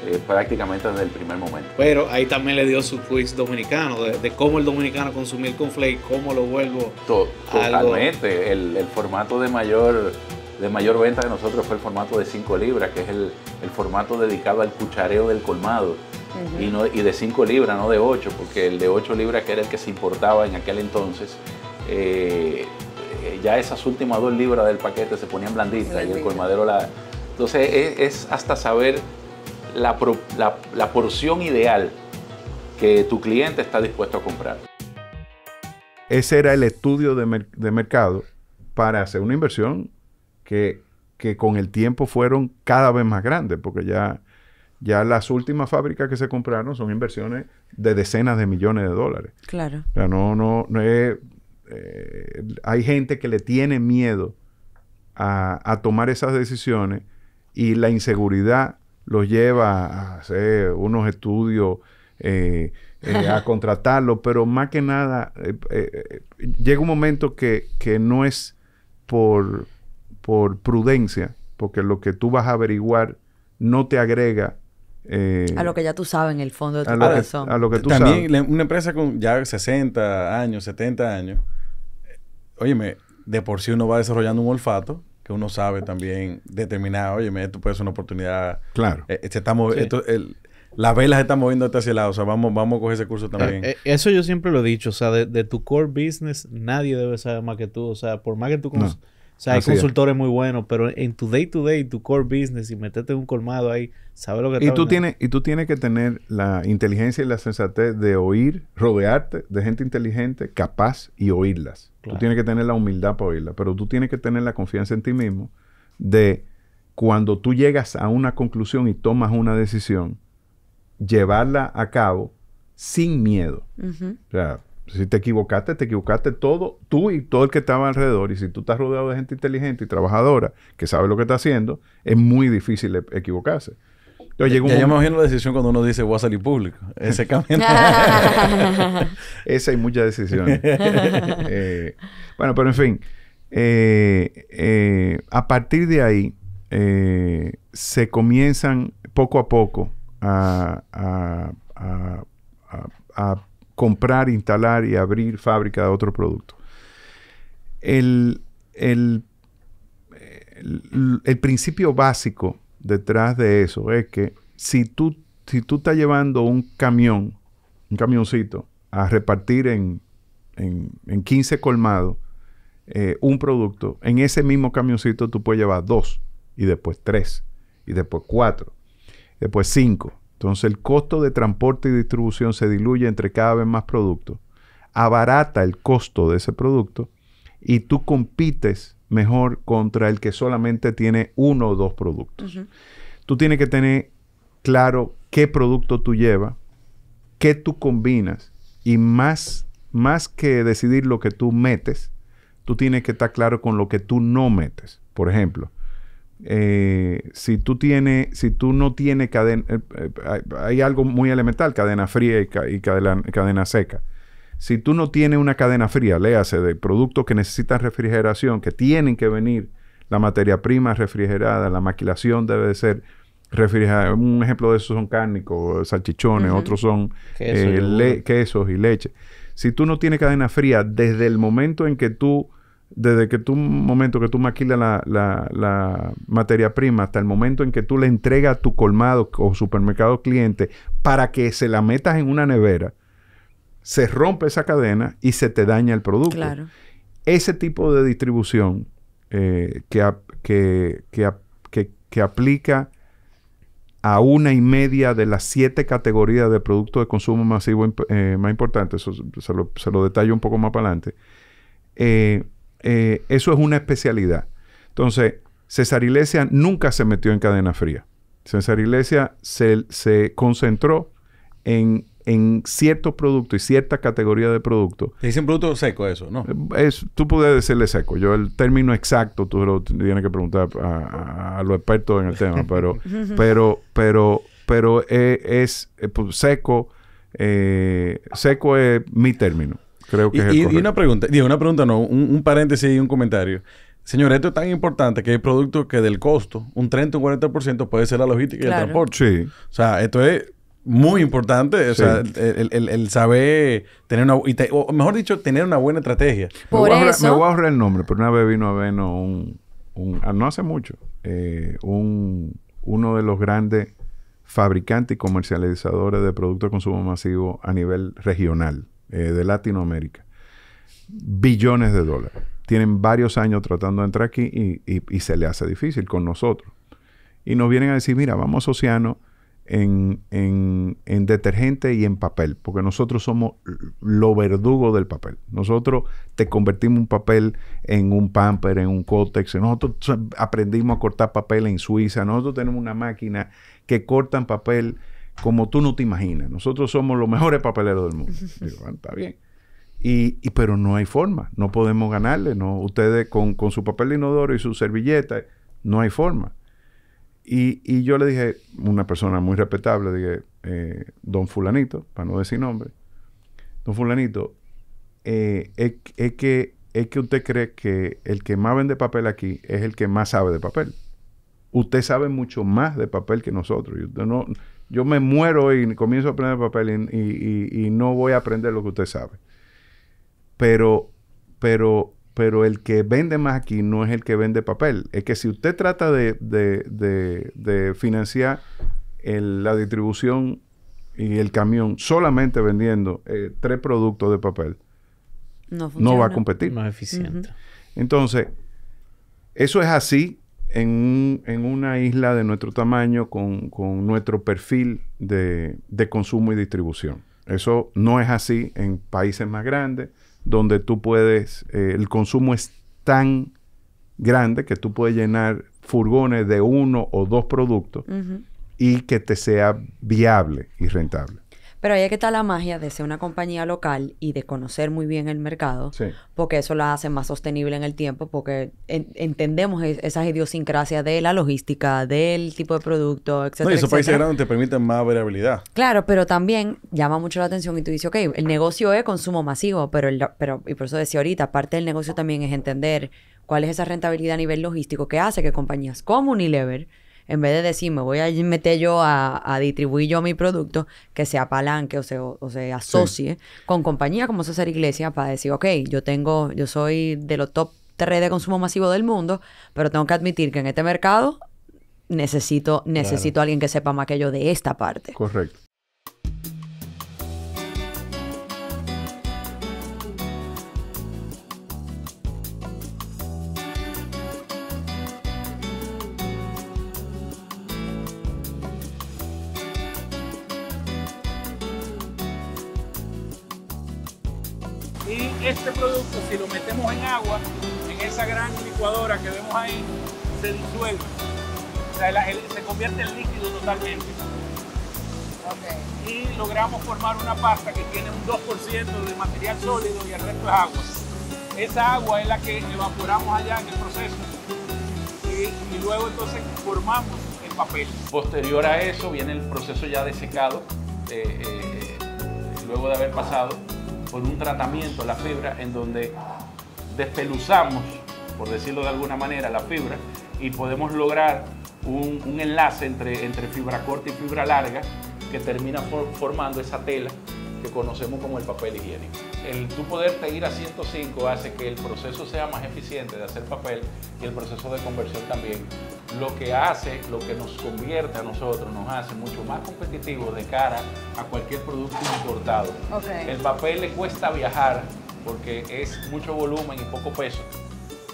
eh, prácticamente desde el primer momento. Pero ahí también le dio su quiz dominicano, de, cómo el dominicano consumía el y cómo lo vuelvo. To, totalmente. El, formato de mayor, de mayor venta de nosotros fue el formato de 5 libras, que es el, formato dedicado al cuchareo del colmado. y, y de 5 libras, no de 8, porque el de 8 libras, que era el que se importaba en aquel entonces, eh, ya esas últimas 2 libras del paquete se ponían blanditas y el colmadero la... Entonces e, es hasta saber la, porción ideal que tu cliente está dispuesto a comprar. Ese era el estudio de, mercado para hacer una inversión que, con el tiempo fueron cada vez más grandes, porque ya, ya las últimas fábricas que se compraron son inversiones de decenas de millones de dólares. Claro. O no, no, no es, eh, hay gente que le tiene miedo a, a tomar esas decisiones y la inseguridad los lleva a hacer unos estudios, eh, eh, a [laughs] contratarlo, pero más que nada, eh, llega un momento que, no es por, por, prudencia, porque lo que tú vas a averiguar no te agrega. a lo que ya tú sabes en el fondo de tu corazón. a lo que tú sabes. También una empresa con ya 60 años, 70 años, óyeme, de por sí uno va desarrollando un olfato que uno sabe también determinar, oye, esto puede ser una oportunidad. Claro. Eh, eh, está las velas están moviendo hacia el lado. O sea, vamos, vamos a coger ese curso eh, también. eso yo siempre lo he dicho. O sea, de, tu core business, nadie debe saber más que tú. O sea, por más que tú... No o sea, hay consultores muy buenos, pero en tu day to day, tu core business, y meterte en un colmado ahí, sabes lo que y tú tienes Y tú tienes que tener la inteligencia y la sensatez de oír, rodearte de gente inteligente, capaz y oírlas. Tú tienes que tener la humildad para oírlas, pero tú tienes que tener la confianza en ti mismo de cuando tú llegas a una conclusión y tomas una decisión, llevarla a cabo sin miedo. Si te equivocaste, te equivocaste todo, tú y todo el que estaba alrededor. Y si tú estás rodeado de gente inteligente y trabajadora que sabe lo que está haciendo, es muy difícil e- equivocarse. Entonces, llegó un ya, me imagino la decisión cuando uno dice voy a salir público. [laughs] Ese cambio. [laughs] Esa hay muchas decisiones. [laughs] Eh, bueno, pero en fin. Eh, eh, a partir de ahí se comienzan poco a poco a, a, a, a comprar, instalar y abrir fábrica de otro producto. El, principio básico detrás de eso es que si tú, si tú estás llevando un camión, un camioncito, a repartir en, 15 colmados eh, un producto, en ese mismo camioncito tú puedes llevar dos, y después tres, y después cuatro, después cinco, entonces el costo de transporte y distribución se diluye entre cada vez más productos, abarata el costo de ese producto y tú compites mejor contra el que solamente tiene uno o dos productos. Tú tienes que tener claro qué producto tú llevas, qué tú combinas y más, más que decidir lo que tú metes, tú tienes que estar claro con lo que tú no metes. Por ejemplo, eh, si, tú tienes, si tú no tienes cadena, eh, eh, hay, algo muy elemental, cadena fría y, cadena, seca. Si tú no tienes una cadena fría, léase, de productos que necesitan refrigeración, que tienen que venir, la materia prima refrigerada, la maquilación debe de ser refrigerada. Un ejemplo de eso son cárnicos, salchichones, otros son quesos y leche. Si tú no tienes cadena fría, desde el momento en que tú desde que tú, momento que tú maquilas la, materia prima hasta el momento en que tú le entregas a tu colmado o supermercado cliente para que se la metas en una nevera, se rompe esa cadena y se te daña el producto. Ese tipo de distribución eh, que, que, que, aplica a una y media de las siete categorías de productos de consumo masivo eh, más importantes, eso se lo, se lo, detallo un poco más para adelante, eh, eh, eso es una especialidad. Entonces, César Iglesias nunca se metió en cadena fría. César Iglesias se, se concentró en, ciertos productos y cierta categoría de productos. Te dicen producto seco eso, ¿no? Eh, es, tú puedes decirle seco. Yo el término exacto tú lo tienes que preguntar a, los expertos en el tema, [laughs] pero, pero, pero, pero eh, es, pues, seco. seco es mi término que y, una pregunta, una pregunta no, un, paréntesis y un comentario. Señor, esto es tan importante que hay productos que del costo, un 30 o un 40% puede ser la logística y el transporte. O sea, esto es muy importante. O sea, el, saber tener una... o mejor dicho, tener una buena estrategia. me, voy a, me ahorrar el nombre, pero una vez vino a ver ah, no hace mucho. Eh, uno de los grandes fabricantes y comercializadores de productos de consumo masivo a nivel regional. Eh, de Latinoamérica. Billones de dólares. Tienen varios años tratando de entrar aquí y, se le hace difícil con nosotros. Y nos vienen a decir, mira, vamos Océano en, en, en detergente y en papel, porque nosotros somos lo verdugo del papel. Nosotros te convertimos un papel en un pamper, en un cótex. Nosotros aprendimos a cortar papel en Suiza. Nosotros tenemos una máquina que cortan papel como tú no te imaginas. Nosotros somos los mejores papeleros del mundo. [laughs] Ah, está bien. Y, y, pero no hay forma, no podemos ganarle, no. Ustedes con, su papel de inodoro y su servilleta, no hay forma. Y, y yo le dije, una persona muy respetable, dije, eh, don fulanito, para no decir nombre, don fulanito, eh, es, que, es que usted cree que el que más vende papel aquí es el que más sabe de papel. Usted sabe mucho más de papel que nosotros. Y usted no, yo me muero y comienzo a aprender papel y, no voy a aprender lo que usted sabe. Pero, pero, pero el que vende más aquí no es el que vende papel. Es que si usted trata de, financiar la distribución y el camión solamente vendiendo eh, tres productos de papel, no, va a competir. Más eficiente. Entonces, eso es así en, en, una isla de nuestro tamaño con, nuestro perfil de, consumo y distribución. Eso no es así en países más grandes, donde tú puedes, eh, el consumo es tan grande que tú puedes llenar furgones de uno o dos productos y que te sea viable y rentable. Pero ahí es que está la magia de ser una compañía local y de conocer muy bien el mercado, porque eso la hace más sostenible en el tiempo, porque entendemos esas idiosincrasias de la logística, del tipo de producto, etc. No, y esos países grandes te permiten más variabilidad. Claro, pero también llama mucho la atención y tú dices, ok, el negocio es consumo masivo, pero, el, pero y por eso decía ahorita, parte del negocio también es entender cuál es esa rentabilidad a nivel logístico que hace que compañías como Unilever en vez de decir, me voy a meter yo a, distribuir yo mi producto, que se apalanque o se, o, asocie con compañías como César Iglesias para decir, ok, yo tengo, yo soy de los top 3 de consumo masivo del mundo, pero tengo que admitir que en este mercado necesito, necesito alguien que sepa más que yo de esta parte. Correcto. este producto, si lo metemos en agua, en esa gran licuadora que vemos ahí, se disuelve. O sea, se convierte en líquido totalmente. Y logramos formar una pasta que tiene un 2% de material sólido y el resto es agua. Esa agua es la que evaporamos allá en el proceso y, luego entonces formamos el papel. Posterior a eso viene el proceso ya de secado, eh, eh, luego de haber pasado con un tratamiento a la fibra en donde despeluzamos, por decirlo de alguna manera, la fibra y podemos lograr un, enlace entre, entre fibra corta y fibra larga que termina formando esa tela que conocemos como el papel higiénico. El tú poder ir a 105 hace que el proceso sea más eficiente de hacer papel y el proceso de conversión también. Lo que hace, lo que nos convierte a nosotros, nos hace mucho más competitivos de cara a cualquier producto importado. El papel le cuesta viajar porque es mucho volumen y poco peso,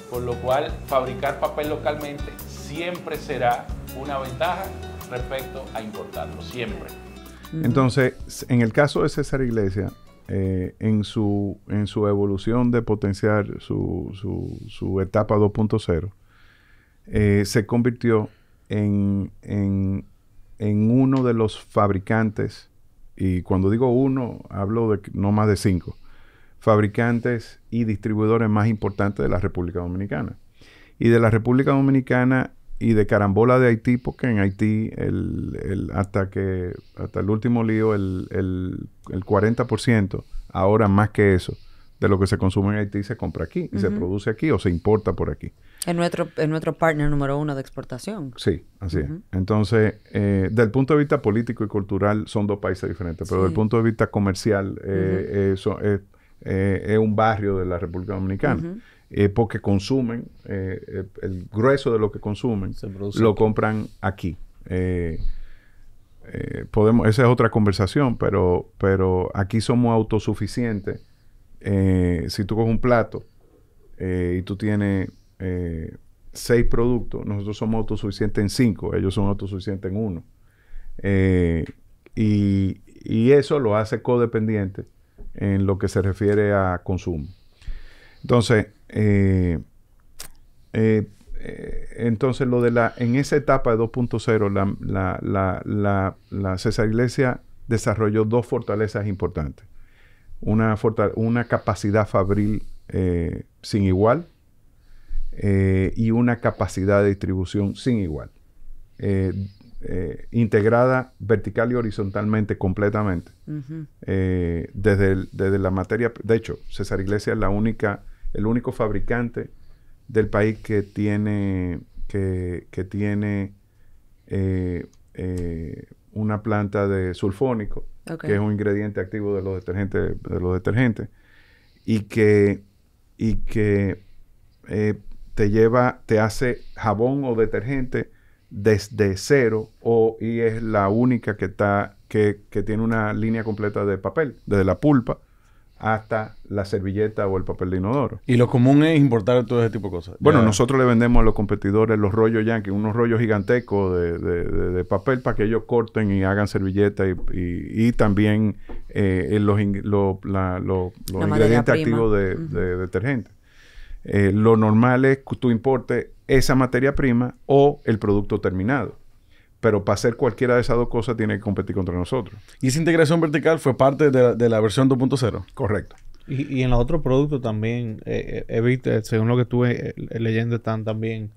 por lo cual fabricar papel localmente siempre será una ventaja respecto a importarlo, siempre. Entonces, en el caso de César Iglesias, eh, en, su, en su evolución de potenciar su, su, etapa 2.0, eh, se convirtió en, en, uno de los fabricantes, y cuando digo uno, hablo de no más de cinco, fabricantes y distribuidores más importantes de la República Dominicana. Y de la República Dominicana y de carambola de Haití, porque en Haití el, el, hasta, que, hasta el último lío, el, el, el 40%, ahora más que eso, de lo que se consume en Haití se compra aquí y se produce aquí o se importa por aquí. Es nuestro, en nuestro partner número uno de exportación. Sí, así es. Entonces, eh, del punto de vista político y cultural son dos países diferentes, pero desde del punto de vista comercial eh, es, eh, es un barrio de la República Dominicana. Eh, porque consumen, eh, eh, el grueso de lo que consumen, lo compran aquí. podemos, esa es otra conversación, pero, pero aquí somos autosuficientes. si tú coges un plato y tú tienes seis productos, nosotros somos autosuficientes en cinco, ellos son autosuficientes en uno. y, y, eso lo hace codependiente en lo que se refiere a consumo. Entonces, eh, eh, eh, entonces, lo de la, en esa etapa de 2.0, la, César Iglesia desarrolló dos fortalezas importantes. Una, capacidad fabril sin igual y una capacidad de distribución sin igual. integrada vertical y horizontalmente completamente. desde, desde la materia, de hecho, César Iglesia es la única el único fabricante del país que tiene, que, tiene eh, eh, una planta de sulfónico, que es un ingrediente activo de los detergentes, de los detergentes, y que, y que eh, te lleva, te hace jabón o detergente desde cero, o, y es la única que está, que, que tiene una línea completa de papel, desde la pulpa hasta la servilleta o el papel de inodoro. Y lo común es importar todo ese tipo de cosas. Bueno, nosotros le vendemos a los competidores los rollos yankee, unos rollos gigantescos de, de, papel para que ellos corten y hagan servilleta y, también los, ingredientes activos de, detergente. Eh, lo normal es que tú importes esa materia prima o el producto terminado pero para hacer cualquiera de esas dos cosas tiene que competir contra nosotros. ¿Y esa integración vertical fue parte de, la, versión 2.0? Correcto. Y, en los otros productos también, eh, eh, eh, según lo que estuve leyendo, están también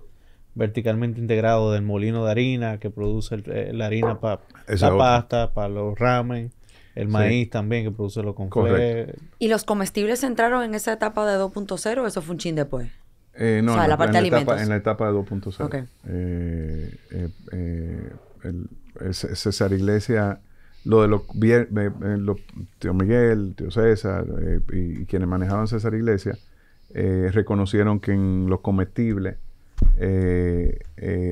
verticalmente integrados del molino de harina que produce la harina para la pasta, para los ramen. El maíz también que produce los Correcto. ¿Y los comestibles entraron en esa etapa de 2.0 o eso fue un chin después? no, en la, etapa de 2.0. Eh, eh, eh, César Iglesia, lo de los, tío Miguel, tío César y, quienes manejaban César Iglesia, reconocieron que en los comestibles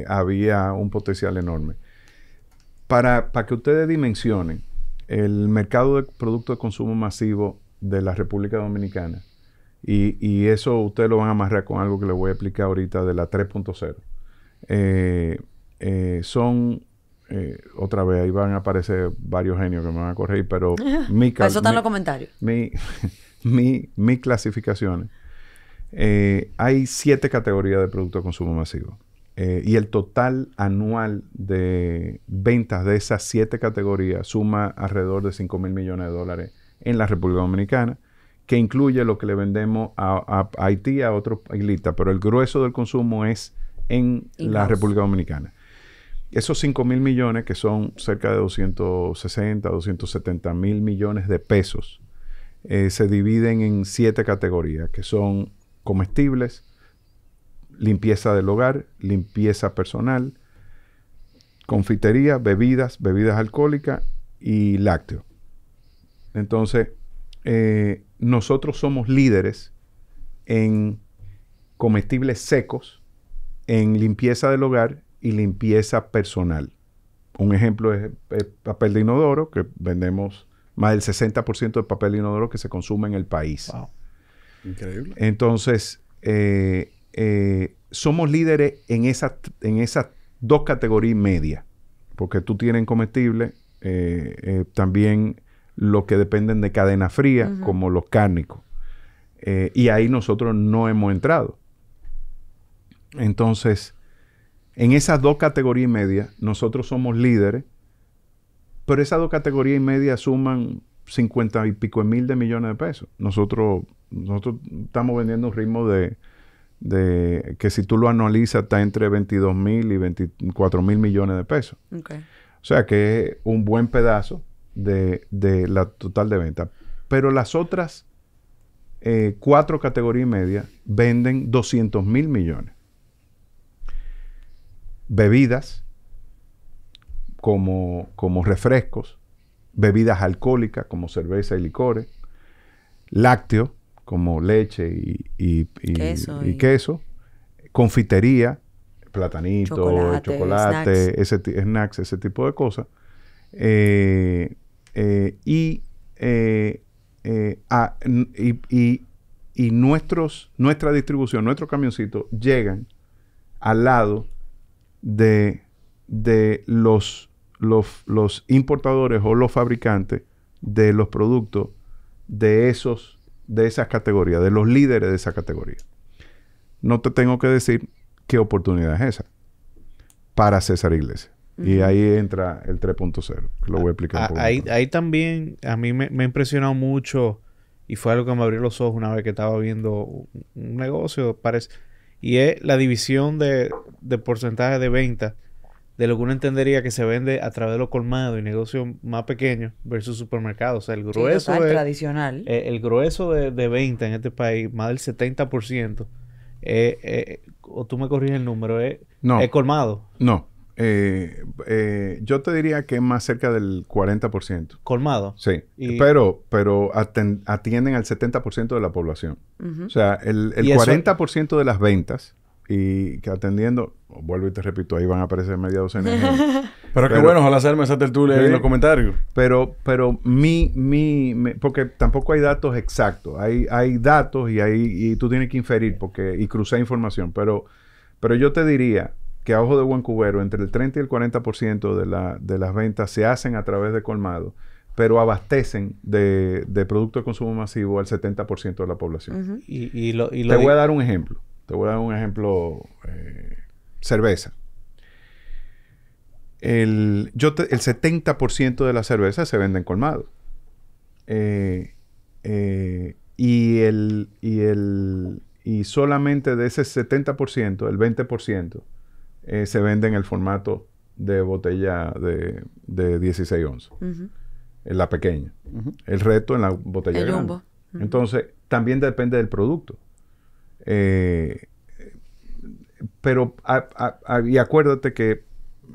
había un potencial enorme. Para, para que ustedes dimensionen, el mercado de productos de consumo masivo de la República Dominicana y, eso ustedes lo van a amarrar con algo que les voy a explicar ahorita de la 3.0. Eh, eh, son eh, otra vez, ahí van a aparecer varios genios que me van a correr pero [laughs] mi Eso está en los comentarios. [laughs] mis clasificaciones. hay siete categorías de productos de consumo masivo. y el total anual de ventas de esas siete categorías suma alrededor de 5 mil millones de dólares en la República Dominicana que incluye lo que le vendemos a, Haití, a otros países, pero el grueso del consumo es en la República Dominicana. Esos 5 mil millones, que son cerca de 260, 270 mil millones de pesos, eh, se dividen en siete categorías, que son comestibles, limpieza del hogar, limpieza personal, confitería, bebidas, bebidas alcohólicas y lácteos. Entonces, eh, nosotros somos líderes en comestibles secos, en limpieza del hogar y limpieza personal. Un ejemplo es papel de inodoro, que vendemos más del 60% del papel de inodoro que se consume en el país. Increíble. Entonces, eh, eh, somos líderes en esas en esas dos categorías medias, porque tú tienes comestible, eh, también lo que dependen de cadena fría, como los cárnicos. Eh, y ahí nosotros no hemos entrado. Entonces, en esas dos categorías y media, nosotros somos líderes, pero esas dos categorías y media suman 50 y pico de mil de millones de pesos. Nosotros, nosotros estamos vendiendo un ritmo de, que si tú lo analizas está entre 22 mil y 24 mil millones de pesos. O sea que es un buen pedazo de, la total de venta Pero las otras eh, cuatro categorías y media venden 200 mil millones. Bebidas, como, como refrescos, bebidas alcohólicas, como cerveza y licores, lácteos, como leche y, queso, confitería, platanito, chocolate, snacks. Ese, snacks, ese tipo de cosas. Eh, eh, eh, eh, y, y, nuestros, nuestra distribución, nuestros camioncitos llegan al lado de, los, los, importadores o los fabricantes de los productos de, esos, de esas categorías, de los líderes de esa categoría. No te tengo que decir qué oportunidad es esa para César Iglesias. Y ahí entra el 3.0, lo ah, voy a explicar. Ah, ahí, ahí, también a mí me, ha impresionado mucho y fue algo que me abrió los ojos una vez que estaba viendo un, negocio, y es la división de, porcentaje de venta de lo que uno entendería que se vende a través de los colmados y negocios más pequeños versus supermercados. O sea, el grueso. tradicional. Eh, el grueso de, venta en este país, más del 70%, eh, eh, o tú me corriges el número, eh, es colmado. No. Eh, eh, yo te diría que es más cerca del 40%. Colmado. Sí. Pero, pero atienden al 70% de la población. O sea, el, 40% de las ventas y que atendiendo, vuelvo y te repito, ahí van a aparecer media docena. [laughs] pero, pero que bueno, ojalá hacerme esa tertulia en los comentarios. Pero, pero mi, mi, porque tampoco hay datos exactos. Hay, hay datos y, hay, y tú tienes que inferir porque, y cruzar información. Pero, pero yo te diría que a ojo de buen cubero entre el 30 y el 40% de, la, de las ventas se hacen a través de colmado, pero abastecen de, producto de consumo masivo al 70% de la población. y, Te voy a dar un ejemplo. Te voy a dar un ejemplo. Eh, cerveza. El, yo 70% de la cerveza se vende en colmado. Eh, eh, y, el, el, y solamente de ese 70%, el 20%, eh, se vende en el formato de botella de, de 16 onzas. En la pequeña. El reto en la botella grande. Entonces, también depende del producto. Eh, pero, y acuérdate que,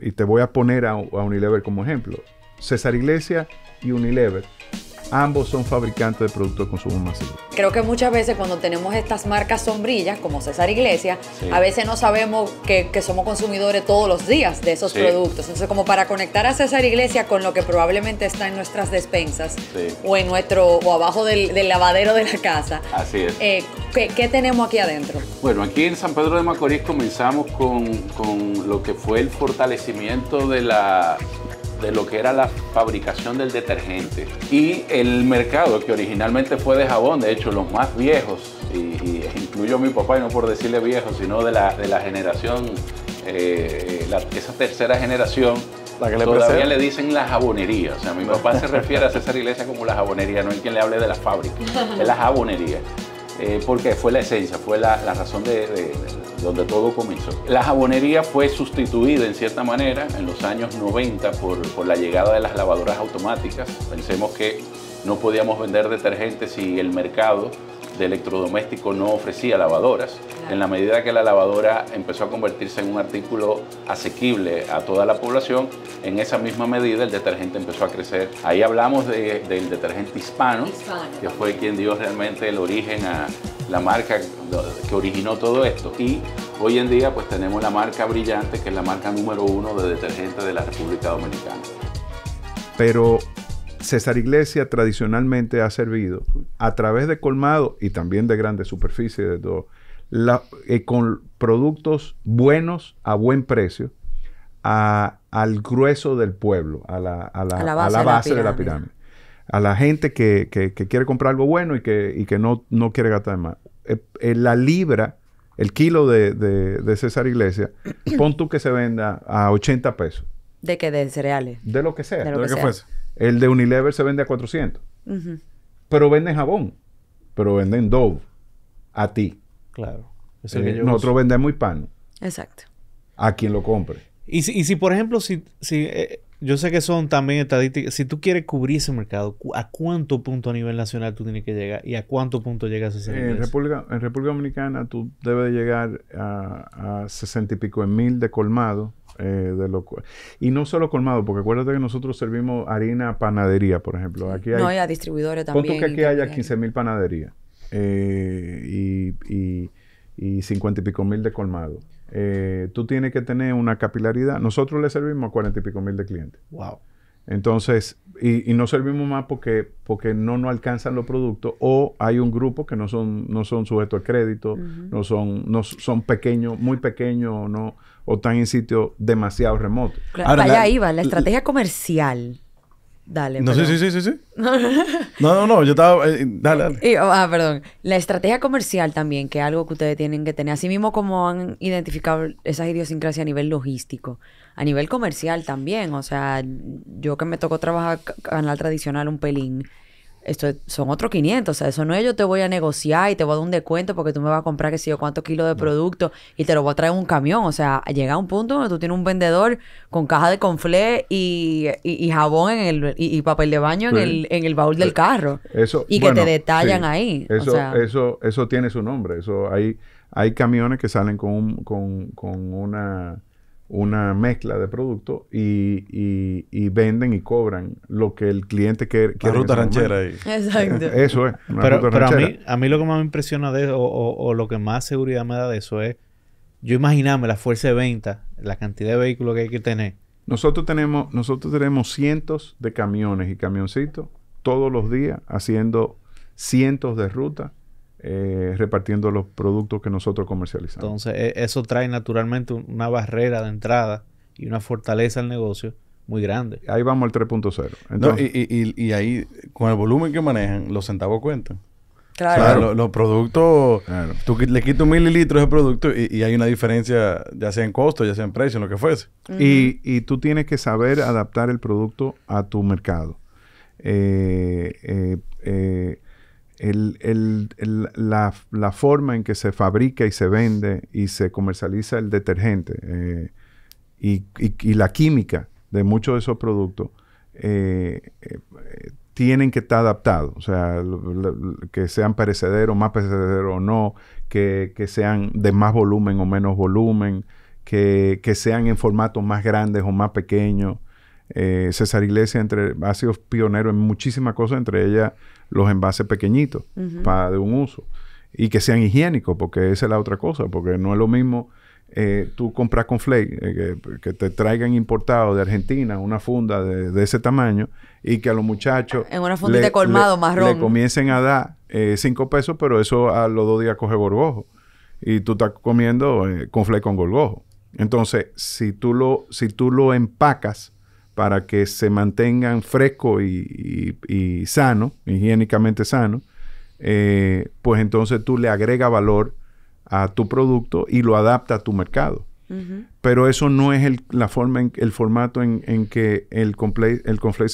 y te voy a poner a, Unilever como ejemplo, César Iglesias y Unilever Ambos son fabricantes de productos de consumo masivo. Creo que muchas veces cuando tenemos estas marcas sombrillas, como César Iglesias, a veces no sabemos que, somos consumidores todos los días de esos productos. Entonces, como para conectar a César Iglesias con lo que probablemente está en nuestras despensas o en nuestro o abajo del, lavadero de la casa. Así es. Eh, ¿qué, tenemos aquí adentro? Bueno, aquí en San Pedro de Macorís comenzamos con lo que fue el fortalecimiento de la, de lo que era la fabricación del detergente y el mercado que originalmente fue de jabón, de hecho los más viejos, y, incluyo a mi papá, y no por decirle viejo, sino de la, de la generación, eh, esa tercera generación, la que le Todavía le dicen la jabonería. O sea, mi papá se [laughs] refiere a César iglesia como la jabonería, no hay quien le hable de la fábrica, [laughs] es la jabonería. Eh, porque fue la esencia, fue la, razón de, donde todo comenzó. La jabonería fue sustituida en cierta manera en los años 90 por, la llegada de las lavadoras automáticas. Pensemos que no podíamos vender detergentes si el mercado de electrodoméstico no ofrecía lavadoras. En la medida que la lavadora empezó a convertirse en un artículo asequible a toda la población, en esa misma medida el detergente empezó a crecer. Ahí hablamos del detergente hispano, que fue quien dio realmente el origen a la marca que originó todo esto. Y hoy en día pues tenemos la marca brillante, que es la marca número uno de detergente de la República Dominicana. Pero César Iglesia tradicionalmente ha servido a través de colmado y también de grandes superficies, de eh, con productos buenos a buen precio al grueso del pueblo, a la, base, de la pirámide. a la gente que, quiere comprar algo bueno y que, que no, no, quiere gastar más. Eh, eh, la libra, el kilo de, César Iglesia, [clears throat] pon tú que se venda a 80 pesos. ¿De qué? ¿De cereales? De lo que sea. De lo, que, fuese. El de Unilever se vende a 400. pero vende Pero jabón. Pero venden Dove. A ti. Claro. Eh, nosotros vendemos pan. Exacto. A quien lo compre. Y si, por ejemplo, si, eh, yo sé que son también estadísticas, si tú quieres cubrir ese mercado, ¿a cuánto punto a nivel nacional tú tienes que llegar? ¿Y a cuánto punto llegas a ese En República, en República Dominicana tú debes de llegar a, a 60 y pico en mil de colmado eh, de Y no solo colmado, porque acuérdate que nosotros servimos harina panadería, por ejemplo. Aquí hay, a distribuidores también. Pon que aquí haya mil panaderías eh, y, y, y 50 y pico mil de colmado. Eh, tú tienes que tener una capilaridad. Nosotros le servimos a 40 y pico mil de clientes. Wow. Entonces, y, y, no servimos más porque, porque no nos alcanzan los productos o hay un grupo que no son, no son sujetos de crédito, no son, no son pequeños, muy pequeños, no, o están en sitios demasiado remotos. Claro, Ahora, para allá iba, la estrategia comercial. Dale. No, sí, sí, sí, sí. [laughs] no, no, no, yo estaba. Eh, eh, dale, dale. ah, perdón. La estrategia comercial también, que es algo que ustedes tienen que tener. Así mismo, como han identificado esas idiosincrasias a nivel logístico, a nivel comercial también. O sea, yo que me tocó trabajar canal tradicional un pelín, esto son otros 500. O sea, eso no es yo te voy a negociar y te voy a dar un descuento porque tú me vas a comprar, qué sé yo, cuántos kilos de producto y te lo voy a traer en un camión. O sea, llega un punto donde tú tienes un vendedor con caja de conflé y, jabón en el, y, papel de baño en, el, en el baúl del eh, carro. Eso, y que te detallan ahí. Eso, eso, eso tiene su nombre. Eso hay, hay camiones que salen con, con, con una una mezcla de productos y, venden y cobran lo que el cliente quiere. que ruta ranchera Exacto. [laughs] Eso es. pero, a, mí, a mí lo que más me impresiona de eso, o, lo que más seguridad me da de eso es, yo imaginarme la fuerza de venta, la cantidad de vehículos que hay que tener. Nosotros tenemos, nosotros tenemos cientos de camiones y camioncitos todos los días haciendo cientos de rutas eh, repartiendo los productos que nosotros comercializamos. Entonces, e, eso trae naturalmente una barrera de entrada y una fortaleza al negocio muy grande. Ahí vamos al 3.0. y, ahí, con el volumen que manejan, los centavos cuentan. Claro. los productos, tú le quitas un mililitro de producto y, hay una diferencia, ya sea en costo, ya sea en precio, en lo que fuese. y, tú tienes que saber adaptar el producto a tu mercado. Eh, eh, eh, el, la, la, forma en que se fabrica y se vende y se comercializa el detergente eh, y, la química de muchos de esos productos eh, eh, tienen que estar adaptados, o sea, que sean perecederos, más perecederos o no, que, sean de más volumen o menos volumen, que, que sean en formatos más grandes o más pequeños. Eh, César Iglesias entre, ha sido pionero en muchísimas cosas, entre ellas los envases pequeñitos para de un uso. Y que sean higiénicos, porque esa es la otra cosa, porque no es lo mismo eh, tú compras con flake, eh, que, te traigan importado de Argentina una funda de, ese tamaño y que a los muchachos... En una funda de colmado le, marrón. comiencen a dar 5 eh, cinco pesos, pero eso a los dos días coge gorgojo. Y tú estás comiendo con con gorgojo. Entonces, si tú lo, si tú lo empacas para que se mantengan fresco y, sano, higiénicamente sano, eh, pues entonces tú le agregas valor a tu producto y lo adapta a tu mercado. Pero eso no es el, la forma el formato en, que el, comple el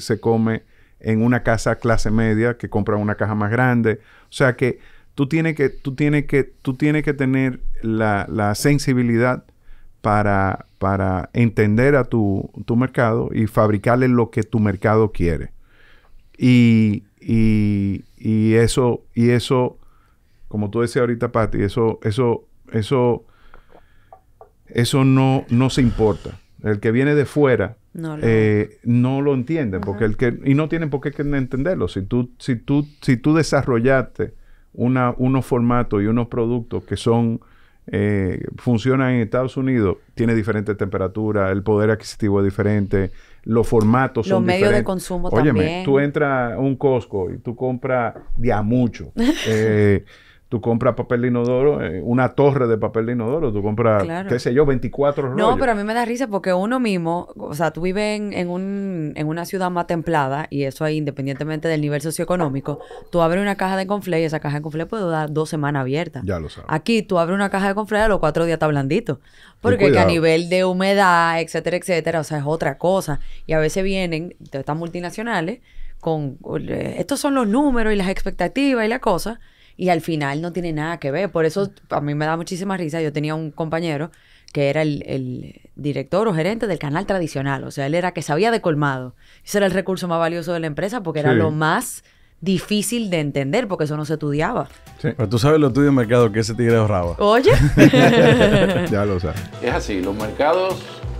se, come en una casa clase media que compra una caja más grande. O sea que tú tienes que, tú tienes que, tú tienes que tener la, la sensibilidad para, para entender a tu, mercado y fabricarle lo que tu mercado quiere. Y, y, eso, y eso, como tú decías ahorita, Patti, eso, eso, eso, eso no, no se importa. El que viene de fuera no lo, eh, entiende porque el que, y no tienen por qué entenderlo. Si tú, si tú, si tú desarrollaste una, unos formatos y unos productos que son eh, funciona en Estados Unidos tiene diferente temperatura, el poder adquisitivo es diferente, los formatos los son medios de consumo Óyeme, tú entras a un Costco y tú compras de a mucho. [laughs] Eh, Tú compras papel de inodoro, eh, una torre de papel de inodoro, tú compras, qué sé yo, 24 rollos. No, pero a mí me da risa porque uno mismo, o sea, tú vives en, un, en una ciudad más templada, y eso ahí, independientemente del nivel socioeconómico, tú abres una caja de confle y esa caja de confle puede dar dos semanas abierta. Ya lo sabes. Aquí tú abres una caja de confle a los cuatro días está blandito. Porque a nivel de humedad, etcétera, etcétera, o sea, es otra cosa. Y a veces vienen de estas multinacionales con, eh, estos son los números y las expectativas y la cosa y al final no tiene nada que ver. Por eso a mí me da muchísima risa. Yo tenía un compañero que era el, director o gerente del canal tradicional. O sea, él era que sabía de colmado. Ese era el recurso más valioso de la empresa porque era lo más difícil de entender porque eso no se estudiaba. pero tú sabes lo tuyo de mercado que ese tigre ahorraba. Oye. [laughs] ya lo sabes. Es así, los mercados,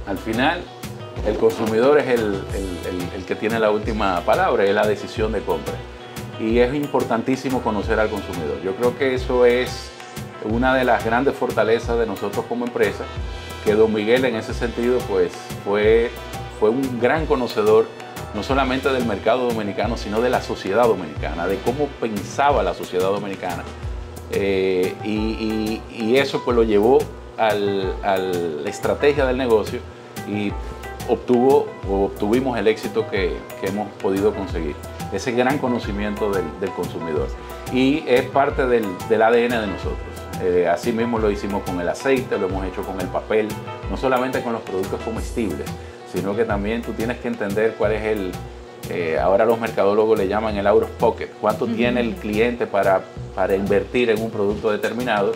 al final, el consumidor es el, el que tiene la última palabra, es la decisión de compra y es importantísimo conocer al consumidor. Yo creo que eso es una de las grandes fortalezas de nosotros como empresa, que don Miguel en ese sentido pues fue, fue un gran conocedor no solamente del mercado dominicano, sino de la sociedad dominicana, de cómo pensaba la sociedad dominicana. Eh, y, eso pues lo llevó a la estrategia del negocio y obtuvo obtuvimos el éxito que hemos podido conseguir ese gran conocimiento del, consumidor. Y es parte del, ADN de nosotros. Asimismo eh, así mismo lo hicimos con el aceite, lo hemos hecho con el papel, no solamente con los productos comestibles, sino que también tú tienes que entender cuál es el, eh, ahora los mercadólogos le llaman el out pocket, cuánto tiene el cliente para, invertir en un producto determinado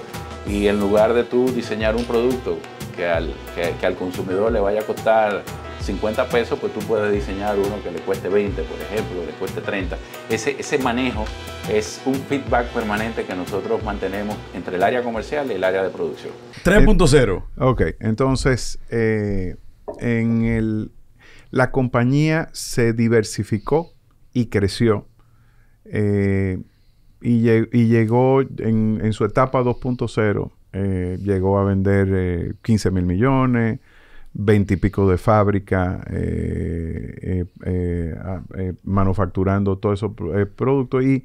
y en lugar de tú diseñar un producto que al, que al consumidor le vaya a costar 50 pesos, pues tú puedes diseñar uno que le cueste 20, por ejemplo, le cueste 30. Ese, ese manejo es un feedback permanente que nosotros mantenemos entre el área comercial y el área de producción. 3.0. Ok, entonces, eh, en la compañía se diversificó y creció. Eh, y, llegó en, su etapa 2.0, eh, llegó a vender 15 mil millones, veintipico de fábrica, eh, eh, eh, manufacturando todos esos productos. Y,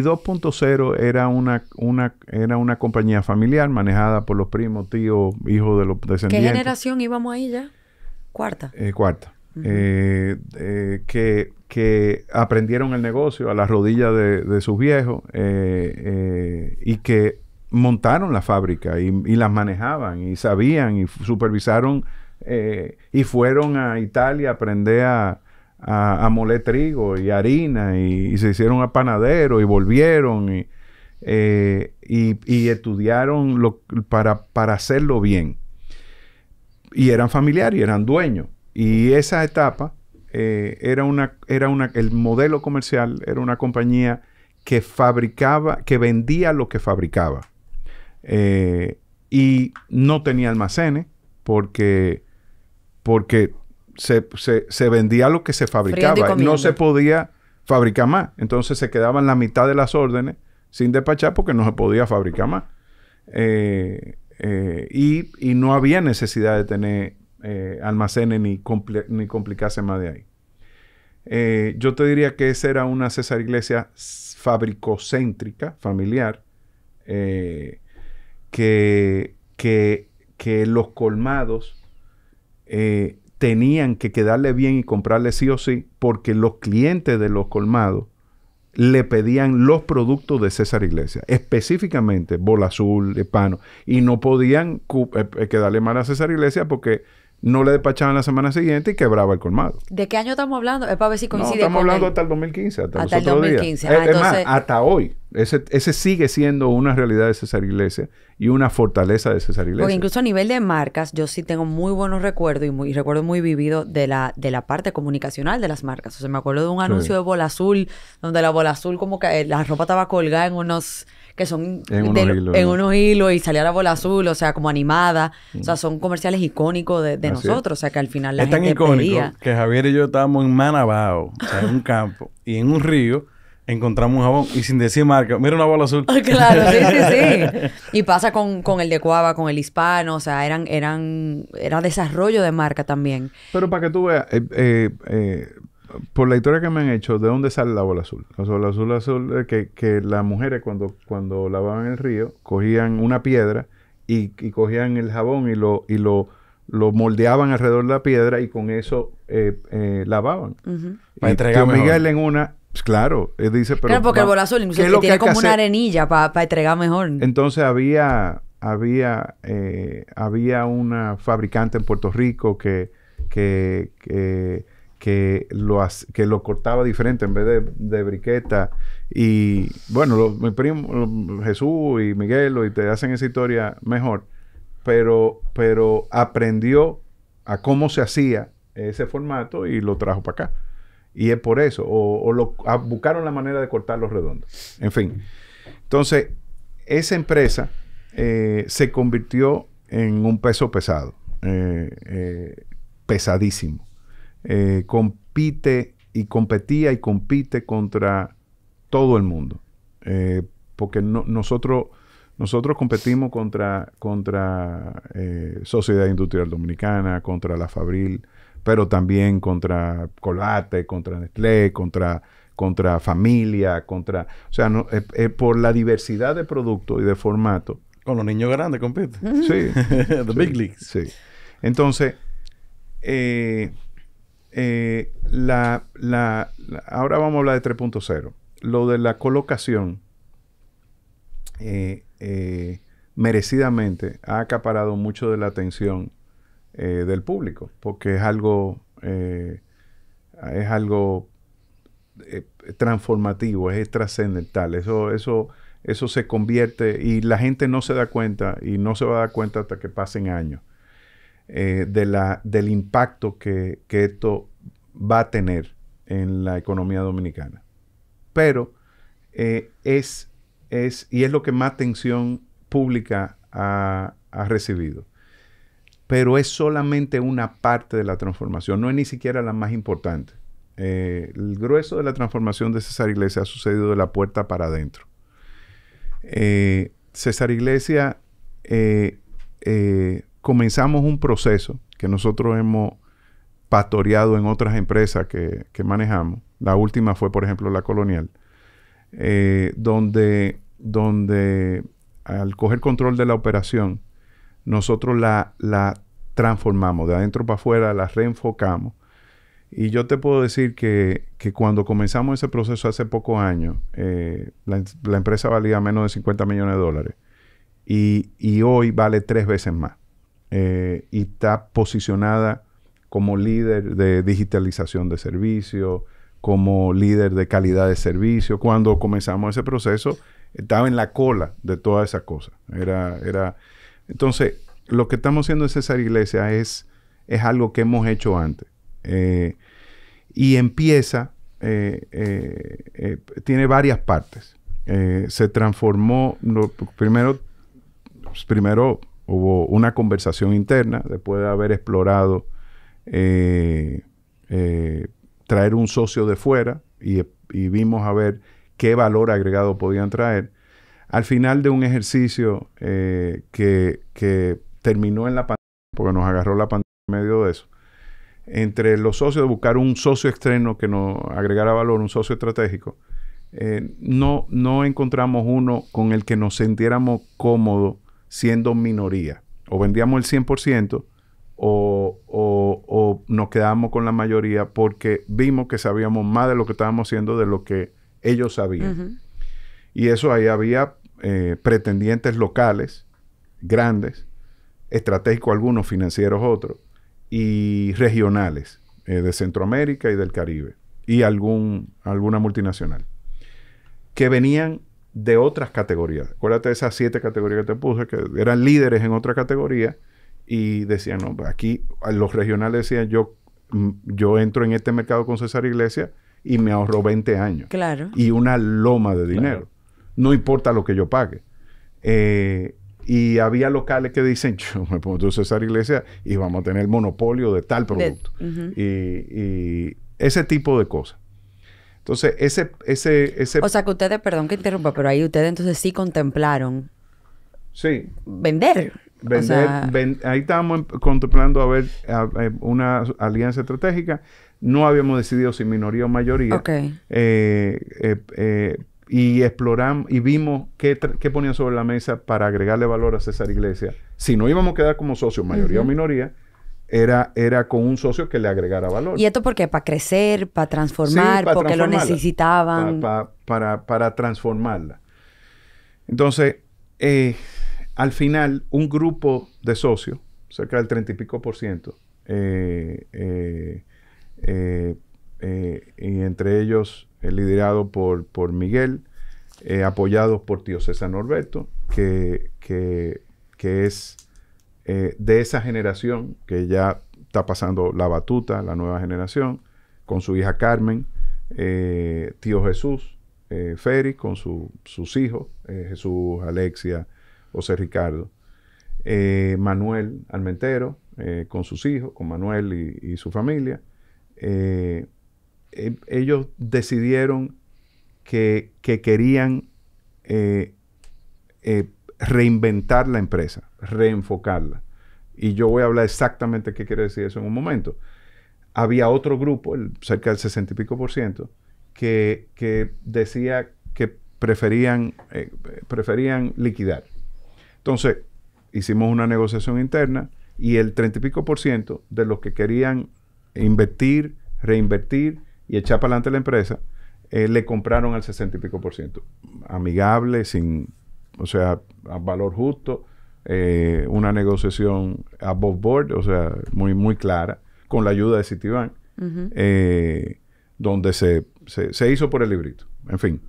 2.0 era una, una, era una compañía familiar manejada por los primos, tíos, hijos de los descendientes. ¿Qué generación íbamos ahí ya? Cuarta. cuarta. que aprendieron el negocio a las rodillas de, sus viejos y que montaron la fábrica y, y, las manejaban y sabían y supervisaron eh, y fueron a Italia a aprender a, moler trigo y harina y, se hicieron a panadero y volvieron y, eh, estudiaron para, para hacerlo bien. Y eran familiares, eran dueños. Y esa etapa eh, era, una, era una, el modelo comercial era una compañía que fabricaba, que vendía lo que fabricaba. y no tenía almacenes porque porque se, vendía lo que se fabricaba. no se podía fabricar más. Entonces se quedaban la mitad de las órdenes sin despachar porque no se podía fabricar más. Eh, eh, y, no había necesidad de tener eh, almacenes ni, ni complicarse más de ahí. yo te diría que esa era una César Iglesia fabricocéntrica, familiar, que, que, que, los colmados eh, tenían que quedarle bien y comprarle sí o sí, porque los clientes de los colmados le pedían los productos de César Iglesias, específicamente bola azul, pano, y no podían eh, eh, quedarle mal a César Iglesias porque no le despachaban la semana siguiente y quebraba el colmado. ¿De qué año estamos hablando? Es para ver si coincide. estamos hablando hasta el 2015, hasta, el 2015. Ah, hasta hoy. Ese, sigue siendo una realidad de César Iglesias y una fortaleza de César Iglesias. Porque incluso a nivel de marcas, yo sí tengo muy buenos recuerdos y, recuerdo muy vivido de la, de la parte comunicacional de las marcas. O sea, me acuerdo de un anuncio de Bola Azul, donde la Bola Azul como que eh, la ropa estaba colgada en unos que son en unos, hilos, y salía la bola azul, o sea, como animada. O sea, mm. son comerciales icónicos de, nosotros. O sea, que al final la es tan icónico que Javier y yo estábamos en Manabao, en un campo y en un río encontramos un jabón y sin decir marca, mira una bola azul. [laughs] Claro, sí, sí, sí. [laughs] Y pasa con, el de Cuava, con el hispano, o sea, eran, eran, era desarrollo de marca también. Pero para que tú veas, eh, eh, eh, por la historia que me han hecho, ¿de dónde sale la bola azul? La bola azul, azul, que, las mujeres cuando, cuando lavaban el río, cogían una piedra y, cogían el jabón y lo, y lo lo moldeaban alrededor de la piedra y con eso lavaban. y Para Miguel en una pues claro, él dice, pero. Claro, porque el bolazo incluso tiene como una arenilla para entregar mejor. Entonces había, había, eh, había una fabricante en Puerto Rico que, que, que, lo, que lo cortaba diferente en vez de, briqueta. Y bueno, mi primo, Jesús y Miguel, y te hacen esa historia mejor. Pero, pero aprendió a cómo se hacía ese formato y lo trajo para acá. Y es por eso. O, lo, ah, buscaron la manera de cortar los redondos. En fin. Entonces, esa empresa eh, se convirtió en un peso pesado. Eh, eh, pesadísimo. compite y competía y compite contra todo el mundo. porque nosotros... Nosotros competimos contra, contra Sociedad Industrial Dominicana, contra la Fabril, pero también contra Colate, contra Nestlé, contra, contra familia, contra... O sea, no, eh, eh, por la diversidad de productos y de formato. Con los niños grandes ¿compete? Sí. [laughs] The Big League. Sí. Entonces, eh, la, la, ahora vamos a hablar de 3.0. Lo de la colocación, merecidamente, ha acaparado mucho de la atención eh, del público, porque es algo, eh, es algo eh, transformativo, es trascendental. Eso, eso, eso se convierte y la gente no se da cuenta y no se va a dar cuenta hasta que pasen años de la, del impacto que, esto va a tener en la economía dominicana. Pero es, es, y es lo que más atención pública ha recibido pero es solamente una parte de la transformación, no es ni siquiera la más importante. Eh, el grueso de la transformación de César Iglesia ha sucedido de la puerta para adentro. Eh, César Iglesia, eh, comenzamos un proceso que nosotros hemos pastoreado en otras empresas que, manejamos. La última fue, por ejemplo, la colonial, donde, donde al coger control de la operación, nosotros la, transformamos de adentro para afuera, la reenfocamos. Y yo te puedo decir que, cuando comenzamos ese proceso hace pocos años, eh, la, empresa valía menos de 50 millones de dólares y, hoy vale tres veces más. Eh, y está posicionada como líder de digitalización de servicios, como líder de calidad de servicio. Cuando comenzamos ese proceso, estaba en la cola de todas esas cosas. Era, era, entonces, lo que estamos haciendo en César Iglesia es, es algo que hemos hecho antes. Eh, y empieza, eh, eh, tiene varias partes. se transformó, primero, primero hubo una conversación interna, después de haber explorado traer un socio de fuera y vimos a ver qué valor agregado podían traer al final de un ejercicio eh, que, terminó en la pandemia, porque nos agarró la pandemia en medio de eso, entre los socios, de buscar un socio externo que nos agregara valor, un socio estratégico, eh, no, no encontramos uno con el que nos sintiéramos cómodos siendo minoría. O vendíamos el 100% o, o, o nos quedábamos con la mayoría porque vimos que sabíamos más de lo que estábamos haciendo de lo que ellos sabían. Y eso ahí había eh, pretendientes locales, grandes, estratégicos algunos, financieros otros, y regionales eh, de Centroamérica y del Caribe, y algún, alguna multinacional, que venían de otras categorías. Acuérdate de esas siete categorías que te puse, que eran líderes en otra categoría, y decían, no, aquí los regionales decían, yo, mm, yo entro en este mercado con César Iglesias y me ahorro 20 años. Y una loma de dinero no importa lo que yo pague. Eh, y había locales que dicen, [laughs] yo me pongo César iglesia y vamos a tener monopolio de tal producto. y, ese tipo de cosas. Entonces, ese, ese, ese... O sea, que ustedes, perdón que interrumpa, pero ahí ustedes entonces sí contemplaron... Sí. Vender. Eh, vender, ahí estábamos em, contemplando a ver em, una alianza estratégica. No habíamos decidido si minoría o mayoría. Ok. eh, eh y exploramos y vimos qué, qué, ponían sobre la mesa para agregarle valor a César Iglesia Si no íbamos a quedar como socios, mayoría o minoría, era, era con un socio que le agregara valor. ¿Y esto por qué? ¿Para crecer? ¿Para transformar? ¿Porque lo necesitaban? Para, transformarla. Entonces, eh, al final, un grupo de socios, cerca del treinta y pico por ciento, eh, eh, y entre ellos liderado por, por Miguel, apoyado eh, apoyados por Tío César Norberto, que, es eh, de esa generación que ya está pasando la batuta, la nueva generación, con su hija Carmen, eh, Tío Jesús, Ferry, con sus hijos, Jesús, Alexia, José Ricardo, Manuel Almentero, con sus hijos, con Manuel y, su familia. Eh, ellos decidieron que, querían eh, eh, reinventar la empresa, reenfocarla. Y yo voy a hablar exactamente qué quiere decir eso en un momento. Había otro grupo, el, cerca del 60 y pico por ciento, que, decía que preferían, preferían liquidar. Entonces, hicimos una negociación interna y el 30 y pico por ciento de los que querían invertir, reinvertir, y echar adelante la empresa, eh, le compraron al 60 y pico por ciento. Amigable, sin, o sea, a valor justo, eh, una negociación above board, o sea, muy, muy clara, con la ayuda de Citibank, eh, donde se, se, hizo por el librito. En fin,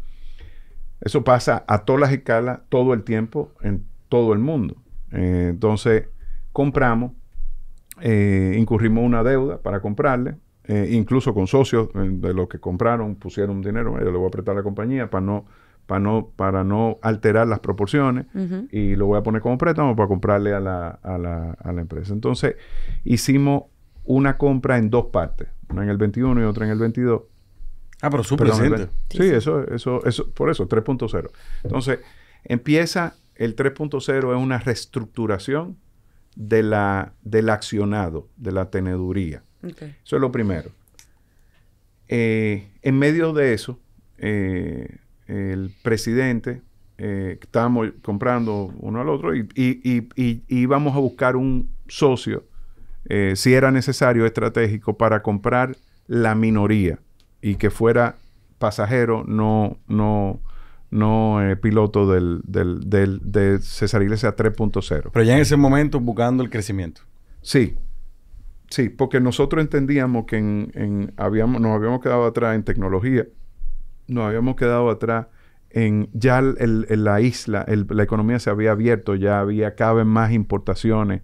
eso pasa a todas las escalas, todo el tiempo, en todo el mundo. entonces, compramos, incurrimos una deuda para comprarle, eh, incluso con socios eh, de los que compraron, pusieron dinero, yo le voy a apretar a la compañía para no, para no, para no alterar las proporciones y lo voy a poner como préstamo para comprarle a la, a la, a la empresa. Entonces, hicimos una compra en dos partes, una en el 21 y otra en el 22. Ah, pero su presente. sí, eso, eso, eso, por eso, 3.0. Entonces, empieza el 3.0 es una reestructuración de la, del accionado, de la teneduría. Eso es lo primero. Eh, en medio de eso, eh, el presidente, eh, estábamos comprando uno al otro y, íbamos a buscar un socio, eh, si era necesario, estratégico, para comprar la minoría y que fuera pasajero, no, no, no piloto del, de César Iglesias 3.0. Pero ya en ese momento buscando el crecimiento. Sí, Sí, porque nosotros entendíamos que habíamos, nos habíamos quedado atrás en tecnología, nos habíamos quedado atrás en ya el, la isla, la economía se había abierto, ya había cada vez más importaciones.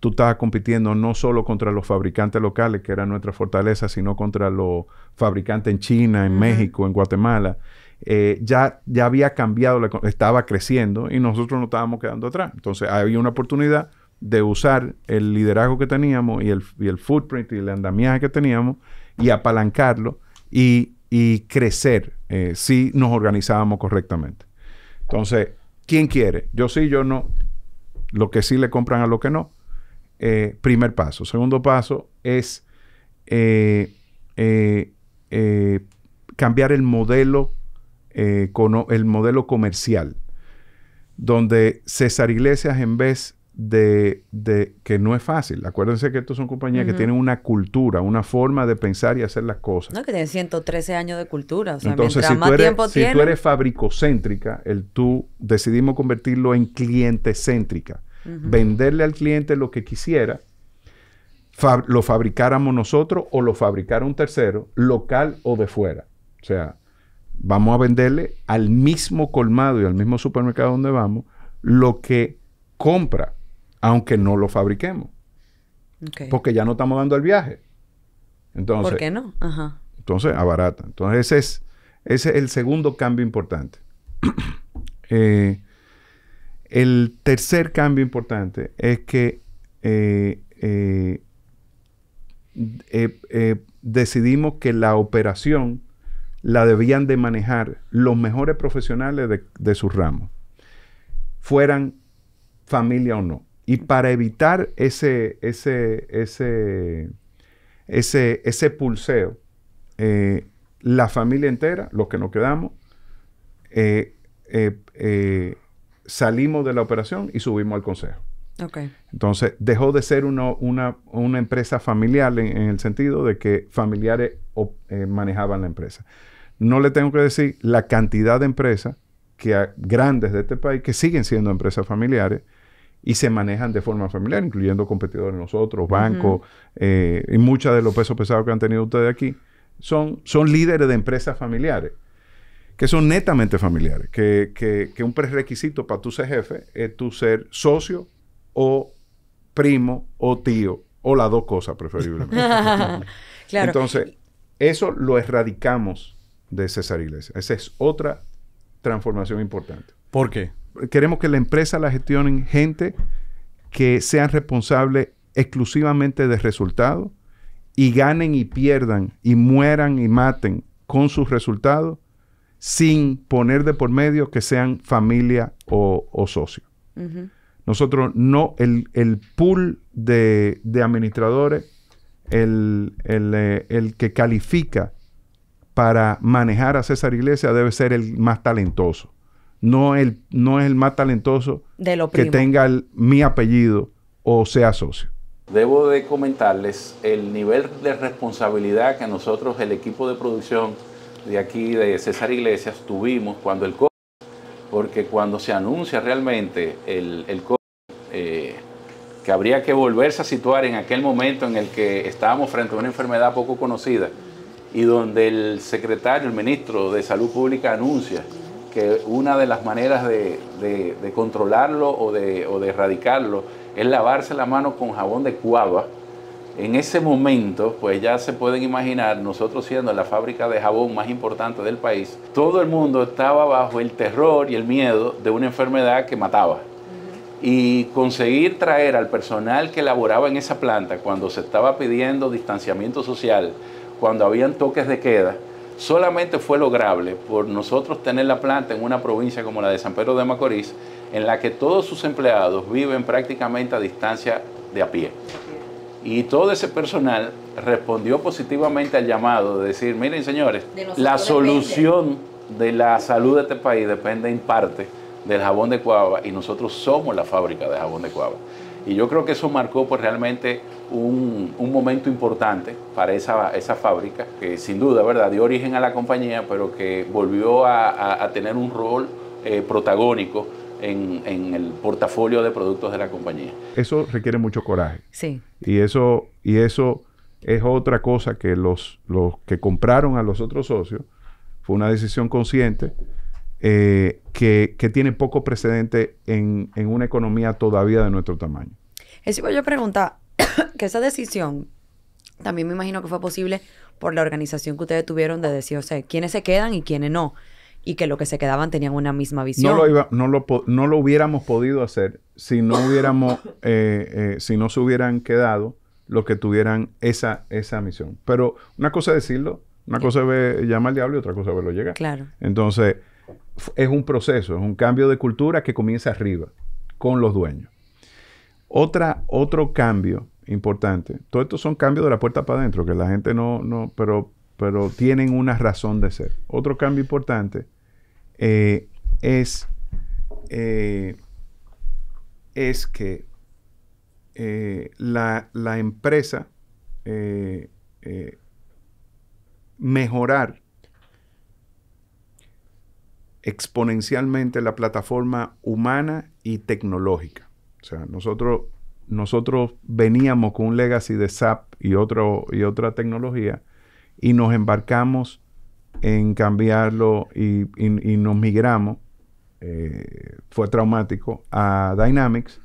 Tú estabas compitiendo no solo contra los fabricantes locales, que era nuestra fortaleza, sino contra los fabricantes en China, en México, en Guatemala. Eh, ya, ya había cambiado, estaba creciendo y nosotros nos estábamos quedando atrás. Entonces había una oportunidad de usar el liderazgo que teníamos y el, footprint y el andamiaje que teníamos y apalancarlo y, crecer eh, si nos organizábamos correctamente. Entonces, ¿quién quiere? Yo sí, yo no. Lo que sí le compran a lo que no. Eh, primer paso. Segundo paso es eh, cambiar el modelo, el modelo comercial, donde César Iglesias en vez de, que no es fácil. Acuérdense que estos son compañías que tienen una cultura, una forma de pensar y hacer las cosas. No, que tienen 113 años de cultura. O sea, Entonces, si, más tú eres, si tú eres fabricocéntrica, el tú decidimos convertirlo en clientecéntrica. céntrica Venderle al cliente lo que quisiera, lo fabricáramos nosotros o lo fabricara un tercero, local o de fuera. O sea, vamos a venderle al mismo colmado y al mismo supermercado donde vamos lo que compra aunque no lo fabriquemos. Porque ya no estamos dando el viaje. Entonces, ¿Por qué no? Ajá. Entonces, abarata. Entonces, ese es, el segundo cambio importante. [clears throat] Eh, el tercer cambio importante es que eh, eh, decidimos que la operación la debían de manejar los mejores profesionales de sus ramos, fueran familia o no. Y para evitar ese, ese, ese, pulseo, eh, la familia entera, los que nos quedamos, eh, eh, salimos de la operación y subimos al consejo. Entonces, dejó de ser una, empresa familiar en, el sentido de que familiares manejaban la empresa. No le tengo que decir la cantidad de empresas que grandes de este país que siguen siendo empresas familiares y se manejan de forma familiar, incluyendo competidores nosotros, bancos, eh, y muchas de los pesos pesados que han tenido ustedes aquí, son, son líderes de empresas familiares, que son netamente familiares, que, un prerequisito para tú ser jefe es tú ser socio o primo o tío, o las dos cosas preferiblemente. [laughs] Entonces, eso lo erradicamos de César Iglesias. Esa es otra transformación importante. ¿Por qué? queremos que la empresa la gestionen gente que sean responsable exclusivamente de resultados y ganen y pierdan y mueran y maten con sus resultados sin poner de por medio que sean familia o, socio. Nosotros no, el, pool de, administradores, el, eh, el, que califica para manejar a César Iglesias debe ser el más talentoso no, el, no es el más talentoso que tenga mi apellido o sea socio. Debo de comentarles el nivel de responsabilidad que nosotros, el equipo de producción de aquí de César Iglesias, tuvimos cuando el COVID, porque cuando se anuncia realmente el, COVID, eh, que habría que volverse a situar en aquel momento en el que estábamos frente a una enfermedad poco conocida y donde el secretario, el ministro de Salud Pública anuncia que una de las maneras de, controlarlo o de, erradicarlo es lavarse la mano con jabón de cuava. En ese momento, pues ya se pueden imaginar, nosotros siendo la fábrica de jabón más importante del país, todo el mundo estaba bajo el terror y el miedo de una enfermedad que mataba. Y conseguir traer al personal que laboraba en esa planta cuando se estaba pidiendo distanciamiento social, cuando habían toques de queda, solamente fue lograble por nosotros tener la planta en una provincia como la de San Pedro de Macorís, en la que todos sus empleados viven prácticamente a distancia de a pie. Y todo ese personal respondió positivamente al llamado de decir, miren señores, la solución de la salud de este país depende en parte del jabón de cuava y nosotros somos la fábrica de jabón de Cuaba. Y yo creo que eso marcó pues, realmente un, momento importante para esa, esa, fábrica, que sin duda ¿verdad? dio origen a la compañía, pero que volvió a, tener un rol eh, protagónico en, el portafolio de productos de la compañía. Eso requiere mucho coraje. Sí. Y eso, y eso es otra cosa que los, los que compraron a los otros socios, fue una decisión consciente eh, que, tiene poco precedente en, en, una economía todavía de nuestro tamaño. Eso pues, yo preguntar, [coughs] que esa decisión también me imagino que fue posible por la organización que ustedes tuvieron de decir, o sea, quiénes se quedan y quiénes no, y que los que se quedaban tenían una misma visión. No lo, iba, no lo, hubiéramos podido hacer si no hubiéramos, [coughs] eh, eh, si no se hubieran quedado los que tuvieran esa, esa misión. Pero una cosa es decirlo, una cosa es llamar al diablo y otra cosa es verlo llegar. Claro. Entonces, es un proceso, es un cambio de cultura que comienza arriba, con los dueños. Otra, otro cambio importante, todos estos son cambios de la puerta para adentro, que la gente no, no pero, pero tienen una razón de ser. Otro cambio importante eh, es, eh, es que eh, la, la, empresa mejorar exponencialmente la plataforma humana y tecnológica. O sea, nosotros, nosotros veníamos con un legacy de SAP y, y otra tecnología y nos embarcamos en cambiarlo y, nos migramos. Eh, fue traumático a Dynamics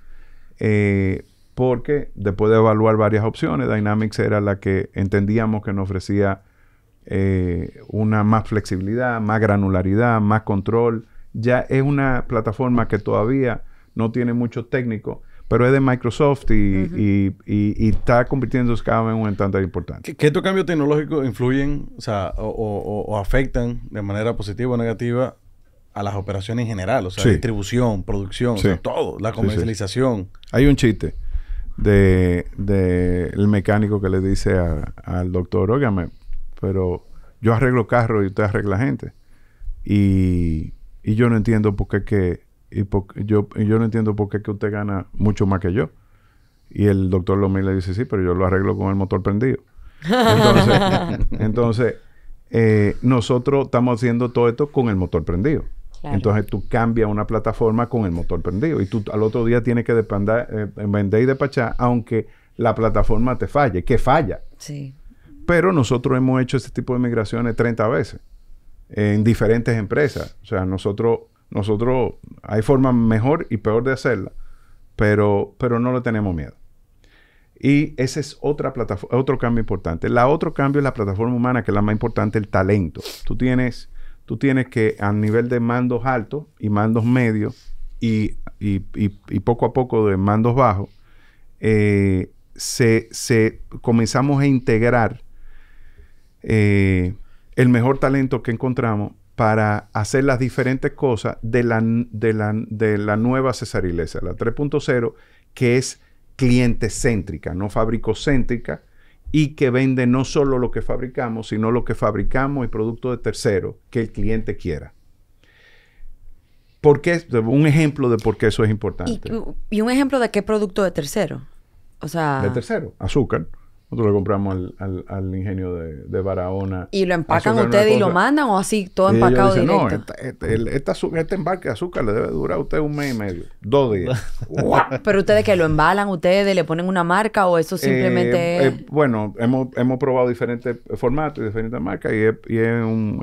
eh, porque después de evaluar varias opciones, Dynamics era la que entendíamos que nos ofrecía eh, una más flexibilidad, más granularidad, más control. Ya es una plataforma que todavía no tiene mucho técnico, pero es de Microsoft y, está convirtiéndose cada vez en un tanto importante. ¿Qué, estos cambios tecnológicos influyen o, afectan de manera positiva o negativa a las operaciones en general? O sea, distribución, producción, todo, la comercialización. Hay un chiste de, el mecánico que le dice al doctor, óigame, pero yo arreglo carro y usted arregla gente. Y, y yo no entiendo por qué que y yo, yo no entiendo por qué que usted gana mucho más que yo. Y el doctor Lomé le dice, sí, pero yo lo arreglo con el motor prendido. Entonces, [laughs] entonces eh, nosotros estamos haciendo todo esto con el motor prendido. Entonces tú cambias una plataforma con el motor prendido y tú al otro día tienes que eh, vender y despachar, aunque la plataforma te falle, que falla. Sí. Pero nosotros hemos hecho este tipo de migraciones 30 veces en diferentes empresas. O sea, nosotros, nosotros hay forma mejor y peor de hacerla, pero, pero no le tenemos miedo. Y ese es otra otro cambio importante. El otro cambio es la plataforma humana, que es la más importante, el talento. Tú tienes, tú tienes que a nivel de mandos altos y mandos medios y, y, y, poco a poco de mandos bajos, eh, se, se, comenzamos a integrar eh, el mejor talento que encontramos para hacer las diferentes cosas de la, de la, de la nueva cesarileza, la 3.0, que es cliente céntrica, no fabricocéntrica, y que vende no solo lo que fabricamos, sino lo que fabricamos y producto de tercero que el cliente quiera. ¿Por qué? Un ejemplo de por qué eso es importante. Y, y un ejemplo de qué producto de tercero. O sea. De tercero, azúcar. Nosotros lo compramos al, ingenio de, Barahona. ¿Y lo empacan ustedes y lo mandan o así todo empacado directo? No, este, este, este, este, embarque de azúcar le debe durar a usted un mes y medio, dos días. [laughs] Pero ustedes que lo embalan, ustedes le ponen una marca o eso eh, simplemente eh, bueno, hemos, probado diferentes formatos y diferentes marcas y, es, un,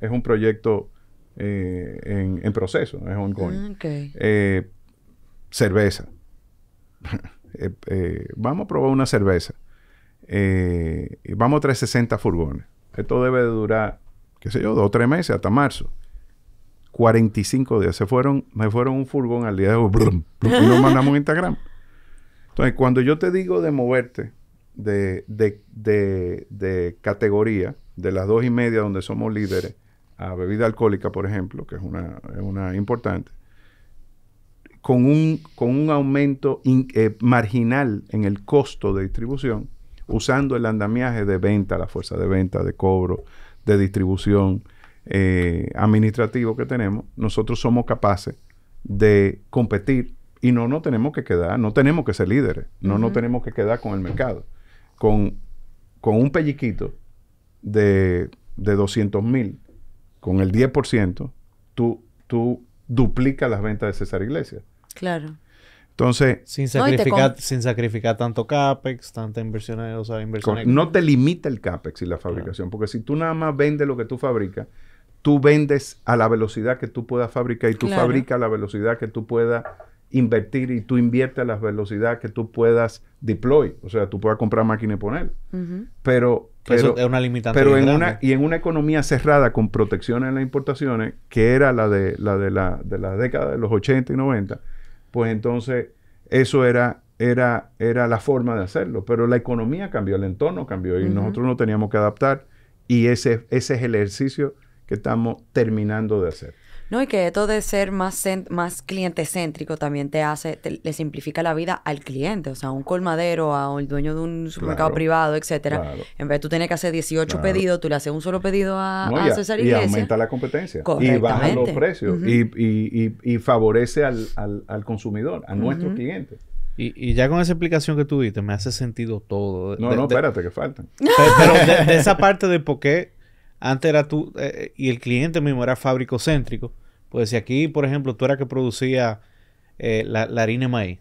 es, un, proyecto eh, en, proceso, es ongoing. Ah, eh, cerveza. [laughs] vamos a probar una cerveza. Eh, vamos a traer 60 furgones. Esto debe durar, qué sé yo, dos o tres meses hasta marzo. 45 días. Se fueron, me fueron un furgón al día de hoy. y lo [laughs] mandamos un Instagram. Entonces, cuando yo te digo de moverte de, categoría, de las dos y media donde somos líderes, a bebida alcohólica, por ejemplo, que es una, importante, con un, con un aumento eh, marginal en el costo de distribución, usando el andamiaje de venta, la fuerza de venta, de cobro, de distribución eh, administrativo que tenemos, nosotros somos capaces de competir y no nos tenemos que quedar, no tenemos que ser líderes, no nos tenemos que quedar con el mercado. Con, con un pelliquito de, de 200 mil, con el 10%, tú, tú duplicas las ventas de César Iglesias. Claro. Entonces... Sin sacrificar, sin sacrificar tanto CAPEX, tanta inversión, o sea, inversión No te limita el CAPEX y la fabricación, porque si tú nada más vendes lo que tú fabricas, tú vendes a la velocidad que tú puedas fabricar y tú fabricas a la velocidad que tú puedas invertir y tú inviertes a la velocidad que tú puedas deploy. O sea, tú puedas comprar máquina y poner. Pero... Eso es una limitante. Pero en una, y en una economía cerrada con protecciones en las importaciones, que era la de la, de la, de la década de los 80 y 90, pues entonces eso era, era, la forma de hacerlo. Pero la economía cambió, el entorno cambió y nosotros no teníamos que adaptar y ese, ese es el ejercicio que estamos terminando de hacer. No, y que esto de ser más, más cliente céntrico también te hace, le simplifica la vida al cliente, o sea, a un colmadero, a un dueño de un supermercado privado, etcétera. En vez de tú tienes que hacer 18 pedidos, tú le haces un solo pedido a, no, Y aumenta la competencia. Y baja los precios. y, y, y, favorece al, consumidor, a nuestro cliente. Y, ya con esa explicación que tú diste, me hace sentido todo. no, no, espérate, que falta. Pero, de, esa parte de por qué antes era tú, eh, eh, y el cliente mismo era céntrico, Pues si aquí, por ejemplo, tú eras que producía eh, la, la, harina de maíz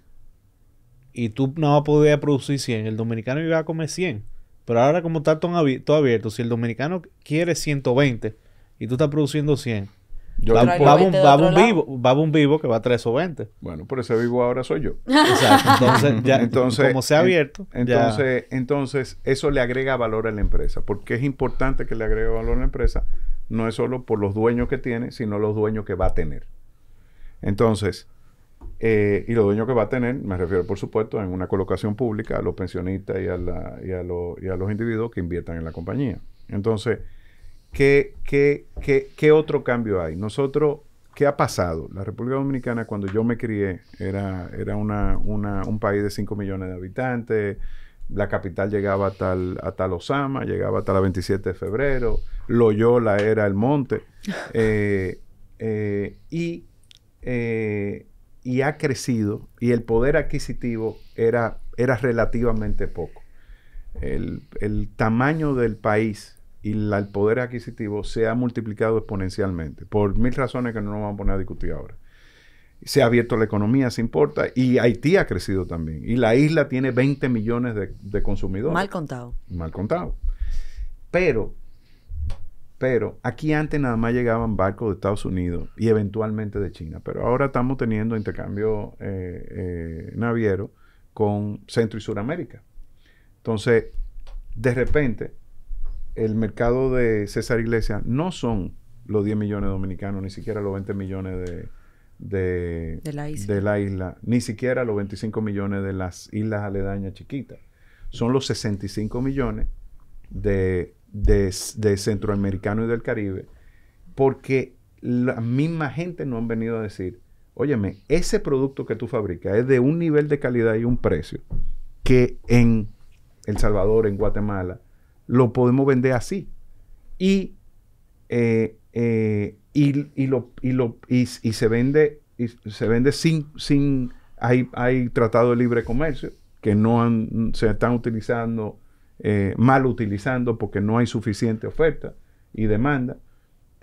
y tú no a poder producir 100, el dominicano iba a comer 100. Pero ahora como está todo abierto, si el dominicano quiere 120 y tú estás produciendo 100, va, va, un, vivo, va un vivo que va a 3 o 20. Bueno, por ese vivo ahora soy yo. [laughs] Entonces, ya, [laughs] como se ha abierto. entonces, eso le agrega valor a la empresa. Porque es importante que le agregue valor a la empresa, no es solo por los dueños que tiene, sino los dueños que va a tener. Entonces, eh, y los dueños que va a tener, me refiero por supuesto en una colocación pública a los pensionistas y a, la, y a, y a los individuos que inviertan en la compañía. Entonces, ¿Qué, otro cambio hay? Nosotros, ¿qué ha pasado? La República Dominicana, cuando yo me crié, era, era un país de 5 millones de habitantes la capital llegaba hasta, el, llegaba hasta la 27 de febrero, Loyola era el monte, [laughs] eh, eh, eh, y, ha crecido, y el poder adquisitivo era, era relativamente poco. El, el tamaño del país y el poder adquisitivo se ha multiplicado exponencialmente, por mil razones que no nos vamos a poner a discutir ahora. Se ha abierto la economía, se importa, y Haití ha crecido también. Y la isla tiene 20 millones de, consumidores. Mal contado. Mal contado. Pero, pero, aquí antes nada más llegaban barcos de Estados Unidos y eventualmente de China. Pero ahora estamos teniendo intercambio eh, eh, naviero con Centro y Suramérica. Entonces, de repente, el mercado de César Iglesias no son los 10 millones de dominicanos, ni siquiera los 20 millones de, la isla. ni siquiera los 25 millones de las islas aledañas chiquitas. Son los 65 millones de, de, de centroamericano y del Caribe, porque la misma gente no han venido a decir, óyeme, ese producto que tú fabricas es de un nivel de calidad y un precio que en El Salvador, en Guatemala, lo podemos vender así. Y, eh, eh, y, y, lo, y, lo, y, se vende, se vende sin, sin hay, hay tratado de libre comercio que no se están utilizando, eh, mal utilizando porque no hay suficiente oferta y demanda.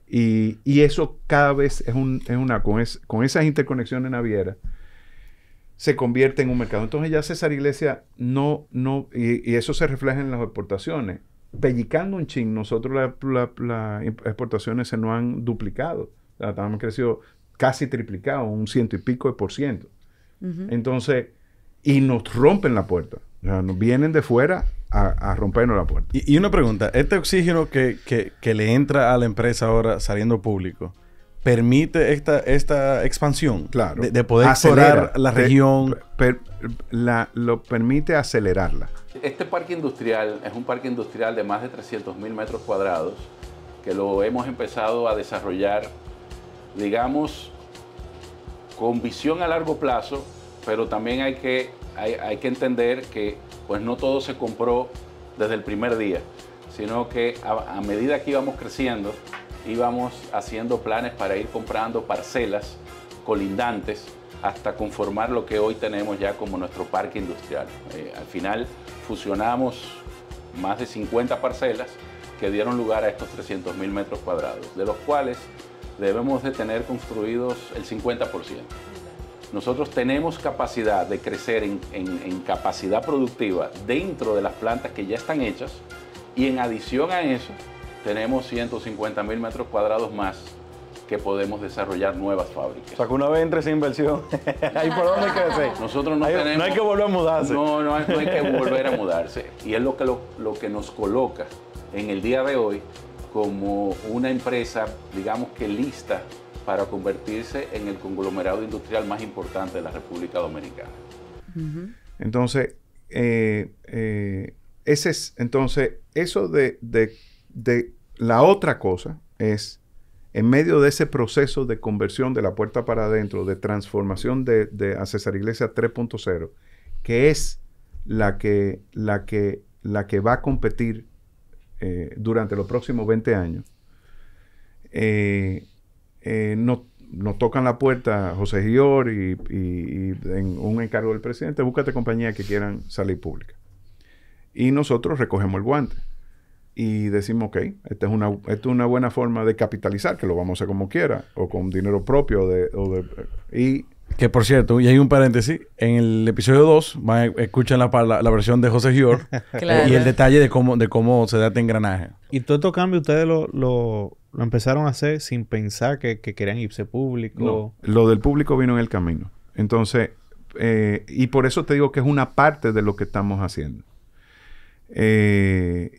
Y, eso cada vez es, un, una, con, esas interconexiones navieras, se convierte en un mercado. Entonces ya César Iglesia no, no, y, eso se refleja en las exportaciones pellicando un chin, nosotros las exportaciones se nos han duplicado. O crecido casi triplicado, un ciento y pico de por ciento. Entonces, y nos rompen la puerta. nos vienen de fuera a, rompernos la puerta. Y, una pregunta, este oxígeno que, que, le entra a la empresa ahora saliendo público, ¿permite esta, esta expansión? Claro. De, poder la región. la, lo permite acelerarla. Este parque industrial es un parque industrial de más de 300.000 metros cuadrados que lo hemos empezado a desarrollar, digamos, con visión a largo plazo, pero también hay que, hay, que entender que pues no todo se compró desde el primer día, sino que a medida que íbamos creciendo, íbamos haciendo planes para ir comprando parcelas colindantes hasta conformar lo que hoy tenemos ya como nuestro parque industrial. Eh, al final fusionamos más de 50 parcelas que dieron lugar a estos 300.000 metros cuadrados, de los cuales debemos de tener construidos el 50%. Nosotros tenemos capacidad de crecer en, en, capacidad productiva dentro de las plantas que ya están hechas y en adición a eso tenemos 150.000 mil metros cuadrados más que podemos desarrollar nuevas fábricas. O sea, que una vez entre esa inversión, [laughs] ahí por dónde crece? Nosotros no tenemos... No hay que volver a mudarse. No, no hay, que [laughs] volver a mudarse. Y es lo que, lo, que nos coloca en el día de hoy como una empresa, digamos que lista para convertirse en el conglomerado industrial más importante de la República Dominicana. Entonces, eh, eh, ese es, entonces, eso de, de la otra cosa es en medio de ese proceso de conversión de la puerta para adentro, de transformación de, Acesar Iglesia 3.0, que es la que, la que, la que va a competir eh, durante los próximos 20 años, eh, eh, nos, tocan la puerta José Gior y, en un encargo del presidente, búscate compañía que quieran salir pública. Y nosotros recogemos el guante y decimos, ok, esta es, una, una buena forma de capitalizar, que lo vamos a hacer como quiera, o con dinero propio. De, y que por cierto, y hay un paréntesis, en el episodio 2 escuchan la, la, versión de José Gior [laughs] y el detalle de cómo, de cómo se da este engranaje. Y todo estos cambio ustedes lo, lo, empezaron a hacer sin pensar que, querían irse público. lo del público vino en el camino. Entonces, eh, y por eso te digo que es una parte de lo que estamos haciendo. Eh,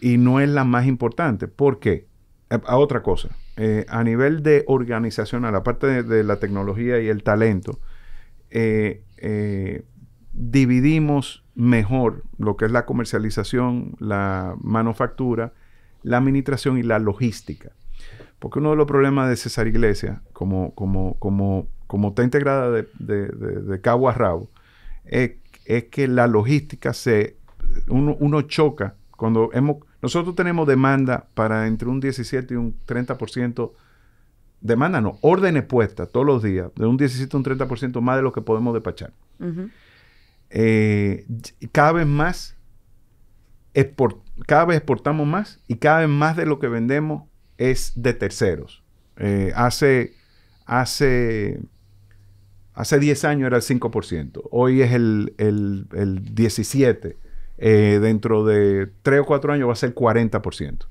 y, no es la más importante. porque, eh, A, otra cosa. Eh, a nivel de organización a la de, de la tecnología y el talento, dividimos mejor lo que es la comercialización, la manufactura, la administración y la logística. Porque uno de los problemas de César Iglesias, como, como, como, como está integrada de, de, de, cabo a rabo, es que la logística se uno, choca. Cuando hemos, nosotros tenemos demanda para entre un 17 y un 30%, demanda no, órdenes puestas todos los días, de un 17 a un 30% más de lo que podemos despachar. Eh, cada vez más, cada vez exportamos más y cada vez más de lo que vendemos es de terceros. Eh, hace, hace, hace 10 años era el 5%, hoy es el, el, el 17%. Eh, dentro de 3 o 4 años va a ser 40%.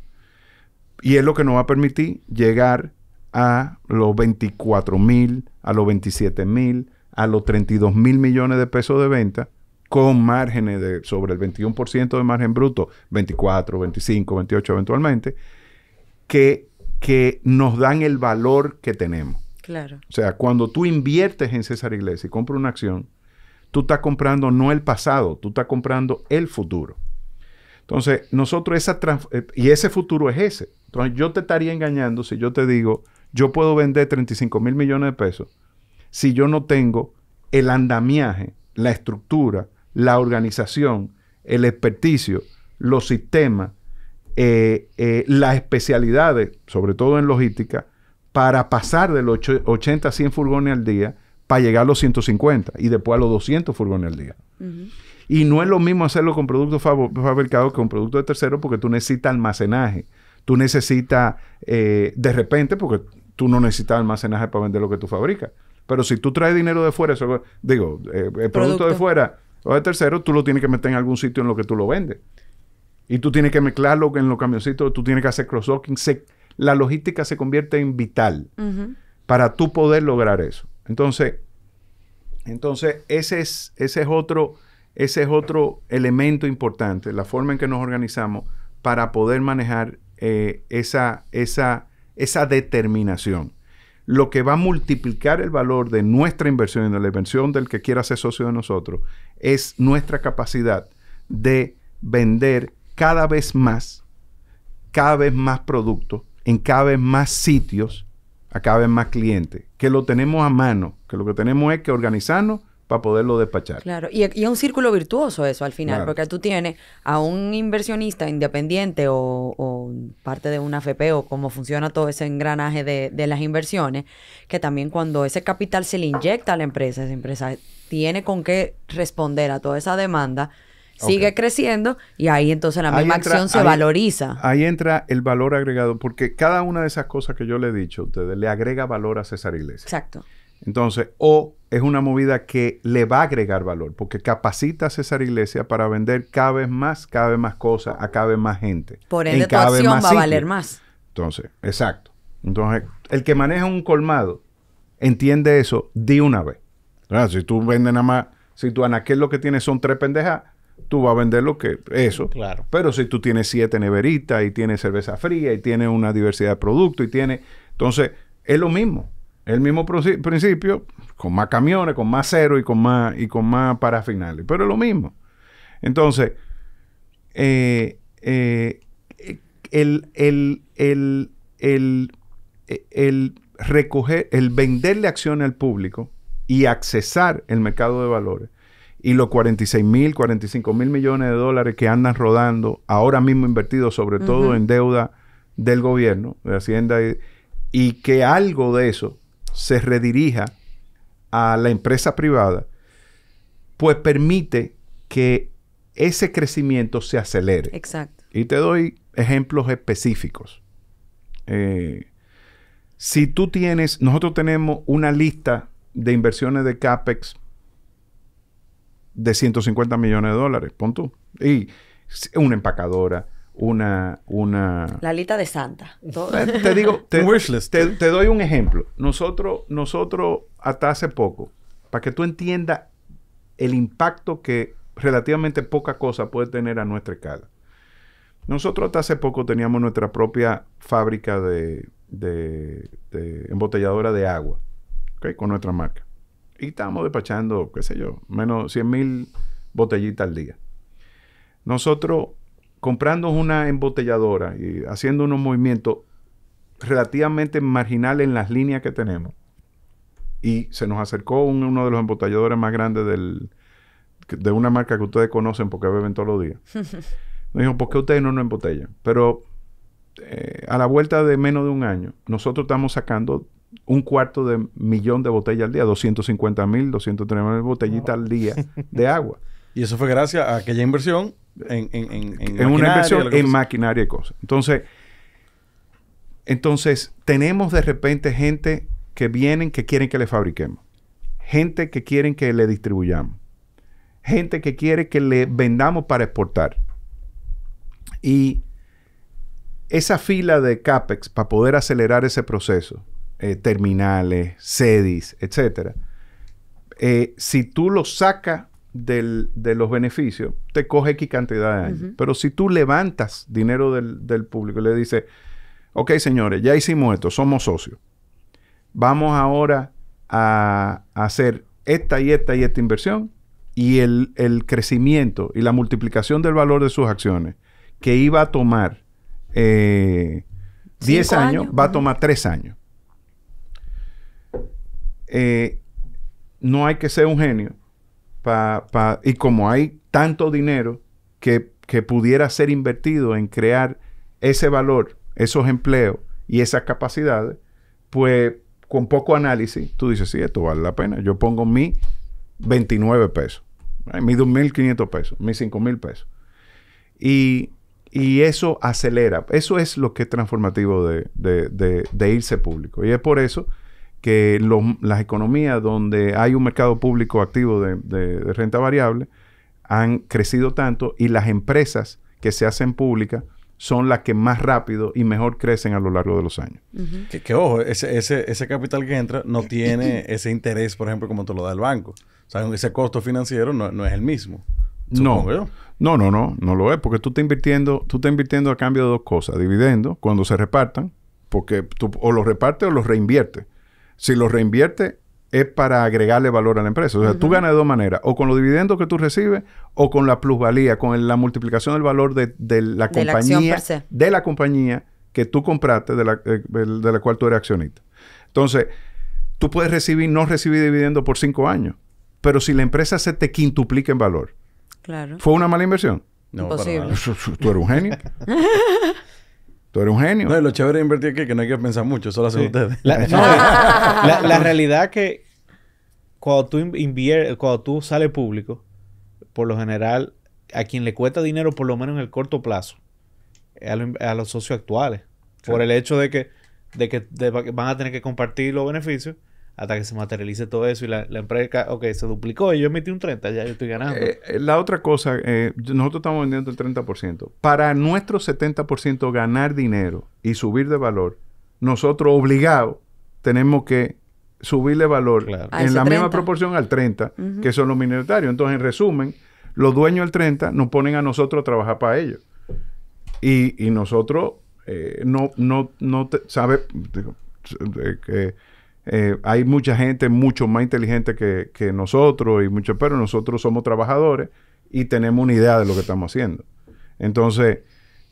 Y es lo que nos va a permitir llegar a los 24 mil, a los 27 mil, a los 32 mil millones de pesos de venta con márgenes de sobre el 21% de margen bruto, 24, 25, 28 eventualmente, que, que nos dan el valor que tenemos. Claro. O sea, cuando tú inviertes en César Iglesias y compras una acción, Tú estás comprando no el pasado, tú estás comprando el futuro. Entonces, nosotros esa eh, y ese futuro es ese. Entonces, yo te estaría engañando si yo te digo, yo puedo vender 35 mil millones de pesos si yo no tengo el andamiaje, la estructura, la organización, el experticio, los sistemas, eh, eh, las especialidades, sobre todo en logística, para pasar de los 80 a 100 furgones al día para llegar a los 150 y después a los 200 furgones al día. Y no es lo mismo hacerlo con productos fabricados que con productos de tercero porque tú necesitas almacenaje. Tú necesitas, eh, de repente, porque tú no necesitas almacenaje para vender lo que tú fabricas. Pero si tú traes dinero de fuera, digo, eh, el producto, de fuera o de tercero, tú lo tienes que meter en algún sitio en lo que tú lo vendes. Y tú tienes que mezclarlo en los camioncitos, tú tienes que hacer cross-docking. La logística se convierte en vital para tú poder lograr eso. Entonces, entonces ese, es, ese, es otro, ese es otro elemento importante, la forma en que nos organizamos para poder manejar eh, esa, esa determinación. Lo que va a multiplicar el valor de nuestra inversión y de la inversión del que quiera ser socio de nosotros es nuestra capacidad de vender cada vez más, cada vez más productos, en cada vez más sitios acaben más clientes, que lo tenemos a mano, que lo que tenemos es que organizarnos para poderlo despachar. Claro, y, es un círculo virtuoso eso al final, porque tú tienes a un inversionista independiente o, o, parte de una FP o cómo funciona todo ese engranaje de, de, las inversiones, que también cuando ese capital se le inyecta a la empresa, esa empresa tiene con qué responder a toda esa demanda Sigue creciendo y ahí entonces la misma acción se valoriza. Ahí entra el valor agregado, porque cada una de esas cosas que yo le he dicho a ustedes le agrega valor a César Iglesias. Exacto. Entonces, o es una movida que le va a agregar valor, porque capacita a César Iglesias para vender cada vez más, cada vez más cosas, a cada vez más gente. Por ende, tu acción va a valer más. Entonces, exacto. Entonces, el que maneja un colmado entiende eso de una vez. Si tú vendes nada más, si tu es lo que tiene son tres pendejas, tú vas a vender lo que eso. Claro. Pero si tú tienes siete neveritas y tienes cerveza fría y tienes una diversidad de productos y tiene, entonces es lo mismo. El mismo principio con más camiones, con más cero y con más y con más parafinales, pero es lo mismo. Entonces, eh, eh, el, el, el, el, el recoger, el venderle acciones al público y accesar el mercado de valores y los 46 mil, 45 mil millones de dólares que andan rodando ahora mismo invertidos sobre todo en deuda del gobierno, de Hacienda, y, que algo de eso se redirija a la empresa privada, pues permite que ese crecimiento se acelere. Exacto. Y te doy ejemplos específicos. Eh, si tú tienes, nosotros tenemos una lista de inversiones de CAPEX de 150 millones de dólares, pon tú. Y una empacadora, una... una... La alita de santa. Eh, te, digo, [laughs] te, doy un ejemplo. Nosotros, nosotros, hasta hace poco, para que tú entiendas el impacto que relativamente poca cosa puede tener a nuestra escala. Nosotros hasta hace poco teníamos nuestra propia fábrica de, de embotelladora de agua, con nuestra marca. Y estamos despachando, qué sé yo, menos 100 mil botellitas al día. Nosotros comprando una embotelladora y haciendo unos movimientos relativamente marginales en las líneas que tenemos. Y se nos acercó uno de los embotelladores más grandes de una marca que ustedes conocen porque beben todos los días. [laughs] Nos dijo, ¿por qué ustedes no nos embotellan? Pero eh, a la vuelta de menos de un año, nosotros estamos sacando un cuarto de millón de botellas al día, 250 mil, 230 mil botellitas al día de agua. y eso fue gracias a aquella inversión en, en, una en maquinaria y cosas. Entonces, entonces, tenemos de repente gente que vienen que quieren que le fabriquemos, gente que quieren que le distribuyamos, gente que quiere que le vendamos para exportar. Y esa fila de CAPEX para poder acelerar ese proceso eh, terminales, sedis, etc. Eh, si tú lo sacas del, de los beneficios, te coge X cantidad de años. Pero si tú levantas dinero del, del público y le dices, ok señores, ya hicimos esto, somos socios, vamos ahora a, hacer esta y esta y esta inversión y el, crecimiento y la multiplicación del valor de sus acciones que iba a tomar 10 eh, años, años, va a tomar 3 años. Eh, no hay que ser un genio. y como hay tanto dinero que, pudiera ser invertido en crear ese valor, esos empleos y esas capacidades, pues con poco análisis, tú dices, sí, esto vale la pena. Yo pongo mi 29 pesos, ¿vale? mi 2.500 pesos, mi 5.000 pesos. Y, eso acelera. Eso es lo que es transformativo de irse público. Y es por eso que las economías donde hay un mercado público activo de, renta variable han crecido tanto y las empresas que se hacen públicas son las que más rápido y mejor crecen a lo largo de los años. que, ojo, ese, ese, ese capital que entra no tiene [laughs] ese interés, por ejemplo, como te lo da el banco. O sea, ese costo financiero no, es el mismo. No, yo. no, no, no, no lo es, porque tú estás invirtiendo, tú estás invirtiendo a cambio de dos cosas, Dividendo, cuando se repartan, porque tú o los repartes o los reinviertes. Si lo reinvierte, es para agregarle valor a la empresa. O sea, tú ganas de dos maneras, o con los dividendos que tú recibes, o con la plusvalía, con la multiplicación del valor de, la compañía, de la, compañía que tú compraste, eh, de la, cual tú eres accionista. Entonces, tú puedes recibir, no recibir dividendos por cinco años, pero si la empresa se te quintuplica en valor, claro. ¿fue una mala inversión? No, Imposible. [laughs] Tú eres un genio. [laughs] Tú eres un genio. No, lo chévere de invertir es que no hay que pensar mucho, eso lo hacen ustedes. [laughs] La, realidad es realidad que cuando tú cuando tú sales público, por lo general, a quien le cuesta dinero, por lo menos en el corto plazo, a, los socios actuales. Por el hecho de que, de que van a tener que compartir los beneficios hasta que se materialice todo eso y la, la empresa, ok, se duplicó y yo emití un 30, ya yo estoy ganando. Eh, eh, la otra cosa, eh, nosotros estamos vendiendo el 30%. Para nuestro 70% ganar dinero y subir de valor, nosotros obligados tenemos que subirle valor en la misma proporción al 30, que son los minoritarios. Entonces, en resumen, los dueños del 30 nos ponen a nosotros a trabajar para ellos. Y, y nosotros eh, no, no, no sabe, digo, eh, hay mucha gente mucho más inteligente que, nosotros, y mucho, pero nosotros somos trabajadores y tenemos una idea de lo que estamos haciendo. Entonces,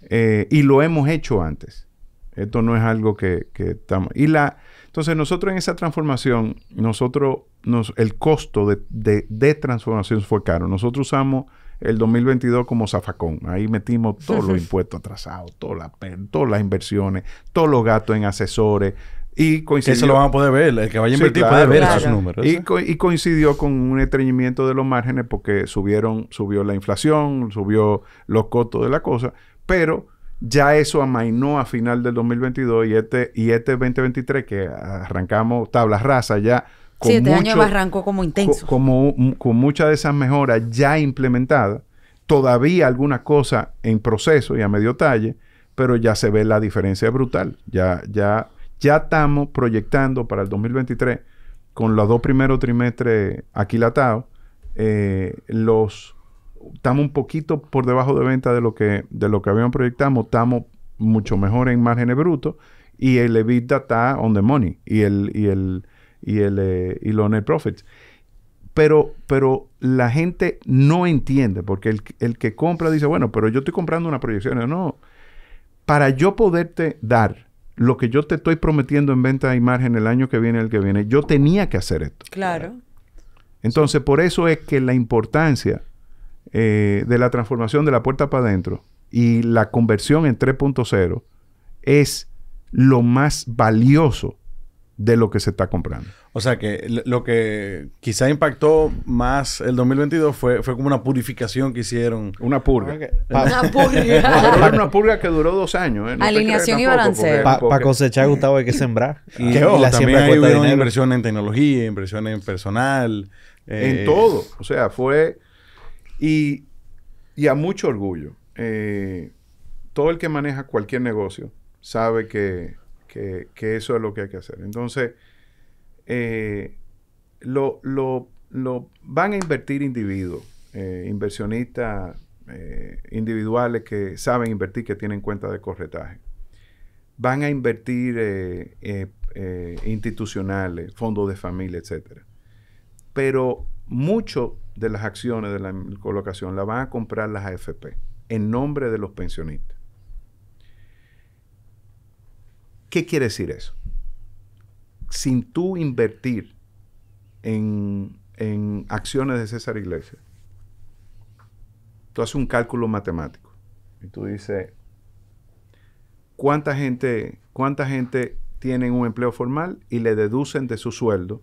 eh, y lo hemos hecho antes. Esto no es algo que, estamos. Y la, entonces, nosotros en esa transformación, nosotros, nos, el costo de, de, transformación fue caro. Nosotros usamos el 2022 como zafacón. Ahí metimos todos los [laughs] impuestos atrasados, todas las, todas las inversiones, todos los gastos en asesores, y Eso lo vamos a poder ver. El que vaya a invertir puede ver esos números. Y, coincidió con un estreñimiento de los márgenes porque subieron, subió la inflación, subió los costos de la cosa, pero ya eso amainó a final del 2022 y este, y este 2023 que arrancamos tablas rasas ya. Con sí, este arrancó como intenso. como, con muchas de esas mejoras ya implementadas, todavía alguna cosa en proceso y a medio talle, pero ya se ve la diferencia brutal. Ya, ya ya estamos proyectando para el 2023, con los dos primeros trimestres aquilatados, eh, los estamos un poquito por debajo de venta de lo que de lo que habíamos proyectado, estamos mucho mejor en márgenes brutos y el EBITDA está on the money y el y el y el eh, y los net profits. Pero pero la gente no entiende porque el, el que compra dice, bueno, pero yo estoy comprando una proyección, no. Para yo poderte dar lo que yo te estoy prometiendo en venta y margen el año que viene, el que viene, yo tenía que hacer esto. Claro. Entonces, por eso es que la importancia eh, de la transformación de la puerta para adentro y la conversión en 3.0 es lo más valioso de lo que se está comprando. O sea que lo que quizá impactó más el 2022 fue, fue como una purificación que hicieron. Una purga. Una purga. [laughs] una [laughs] purga que duró dos años. ¿eh? Alineación y balanceo. Para cosechar, Gustavo, hay que sembrar. Y, también una inversión en tecnología, inversión en personal. Eh, en todo. O sea, fue... Y, y a mucho orgullo. Eh, todo el que maneja cualquier negocio sabe que que, eso es lo que hay que hacer. Entonces, eh, lo, van a invertir individuos, eh, inversionistas eh, individuales que saben invertir, que tienen cuenta de corretaje. Van a invertir institucionales, fondos de familia, etc. Pero muchas de las acciones de la colocación las van a comprar las AFP en nombre de los pensionistas. ¿Qué quiere decir eso? Sin tú invertir en, acciones de César Iglesias, tú haces un cálculo matemático y tú dices, ¿cuánta gente, cuánta gente tiene un empleo formal y le deducen de su sueldo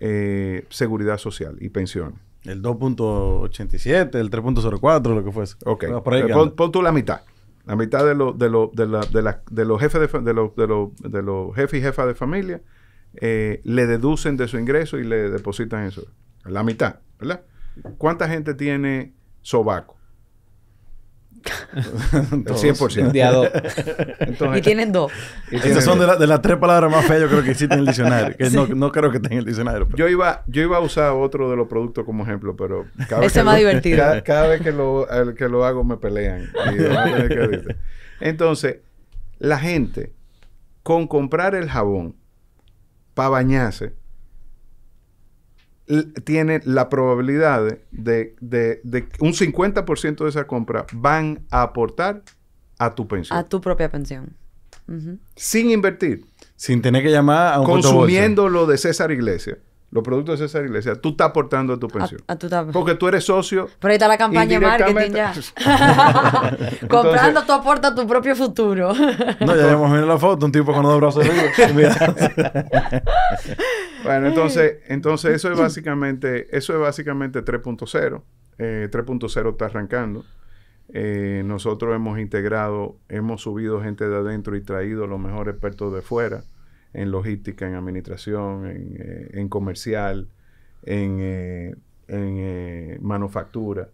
eh, seguridad social y pensiones? El 2.87, el 3.04, lo que fuese. Ok. Eh, pon, tú la mitad. La mitad de, los de, de, la, de, de, los jefes de, los, de, de jefes y jefas de familia eh, le deducen de su ingreso y le depositan eso. La mitad, ¿verdad? ¿Cuánta gente tiene sobaco? 100%. y tienen dos. Y son de, las tres palabras más feas yo creo que existen en el diccionario. Que no, no, creo que estén en el diccionario. Yo, iba, yo iba a usar otro de los productos como ejemplo, pero... Cada vez más Cada, vez que lo, el, que lo hago me pelean. [laughs] Entonces, la gente con comprar el jabón para bañarse tiene la probabilidad de, de, un 50% de esa compra van a aportar a tu pensión. A tu propia pensión. Sin invertir. Sin tener que llamar a un Consumiendo lo de César Iglesias los productos de César Iglesias, tú estás aportando a tu pensión. A, porque tú eres socio. Pero ahí está la campaña de marketing ya. [laughs] Comprando tú aportas tu propio futuro. no, ya hemos visto la foto, un tipo con dos brazos bueno, entonces, entonces eso es básicamente, eso es básicamente 3.0. 3.0 eh, está arrancando. Eh, nosotros hemos integrado, hemos subido gente de adentro y traído los mejores expertos de fuera en logística, en administración, en, eh, comercial, en, eh, en eh, manufactura.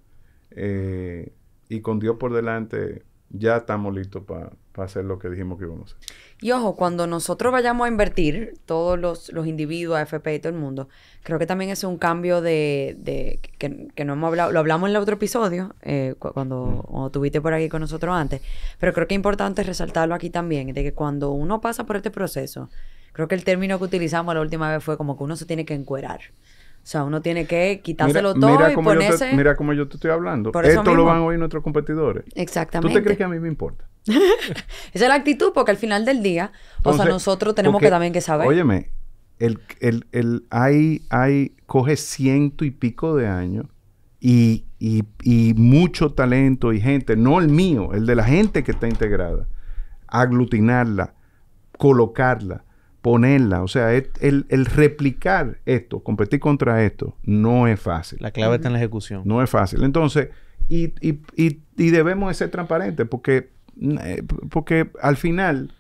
y con Dios por delante, ya estamos listos para hacer lo que dijimos que íbamos a hacer. Y ojo, cuando nosotros vayamos a invertir, todos los, los individuos, AFP y todo el mundo, creo que también es un cambio de, que, no hemos hablado, lo hablamos en el otro episodio, eh, cuando, cuando, tuviste por aquí con nosotros antes, pero creo que es importante resaltarlo aquí también, de que cuando uno pasa por este proceso, creo que el término que utilizamos la última vez fue como que uno se tiene que encuerar. O sea, uno tiene que quitárselo todo y ponerse... mira cómo yo te estoy hablando. Esto lo van a oír nuestros competidores. Exactamente. ¿Tú te crees que a mí me importa? [laughs] Esa es la actitud, porque al final del día, o sea, nosotros tenemos que también que saber. Óyeme, el, hay, coge ciento y pico de años y, y mucho talento y gente, no el mío, el de la gente que está integrada, aglutinarla, colocarla, ponerla. O sea, el, replicar esto, competir contra esto, no es fácil. La clave está en la ejecución. No es fácil. Entonces, y, debemos ser transparentes porque, eh, porque al final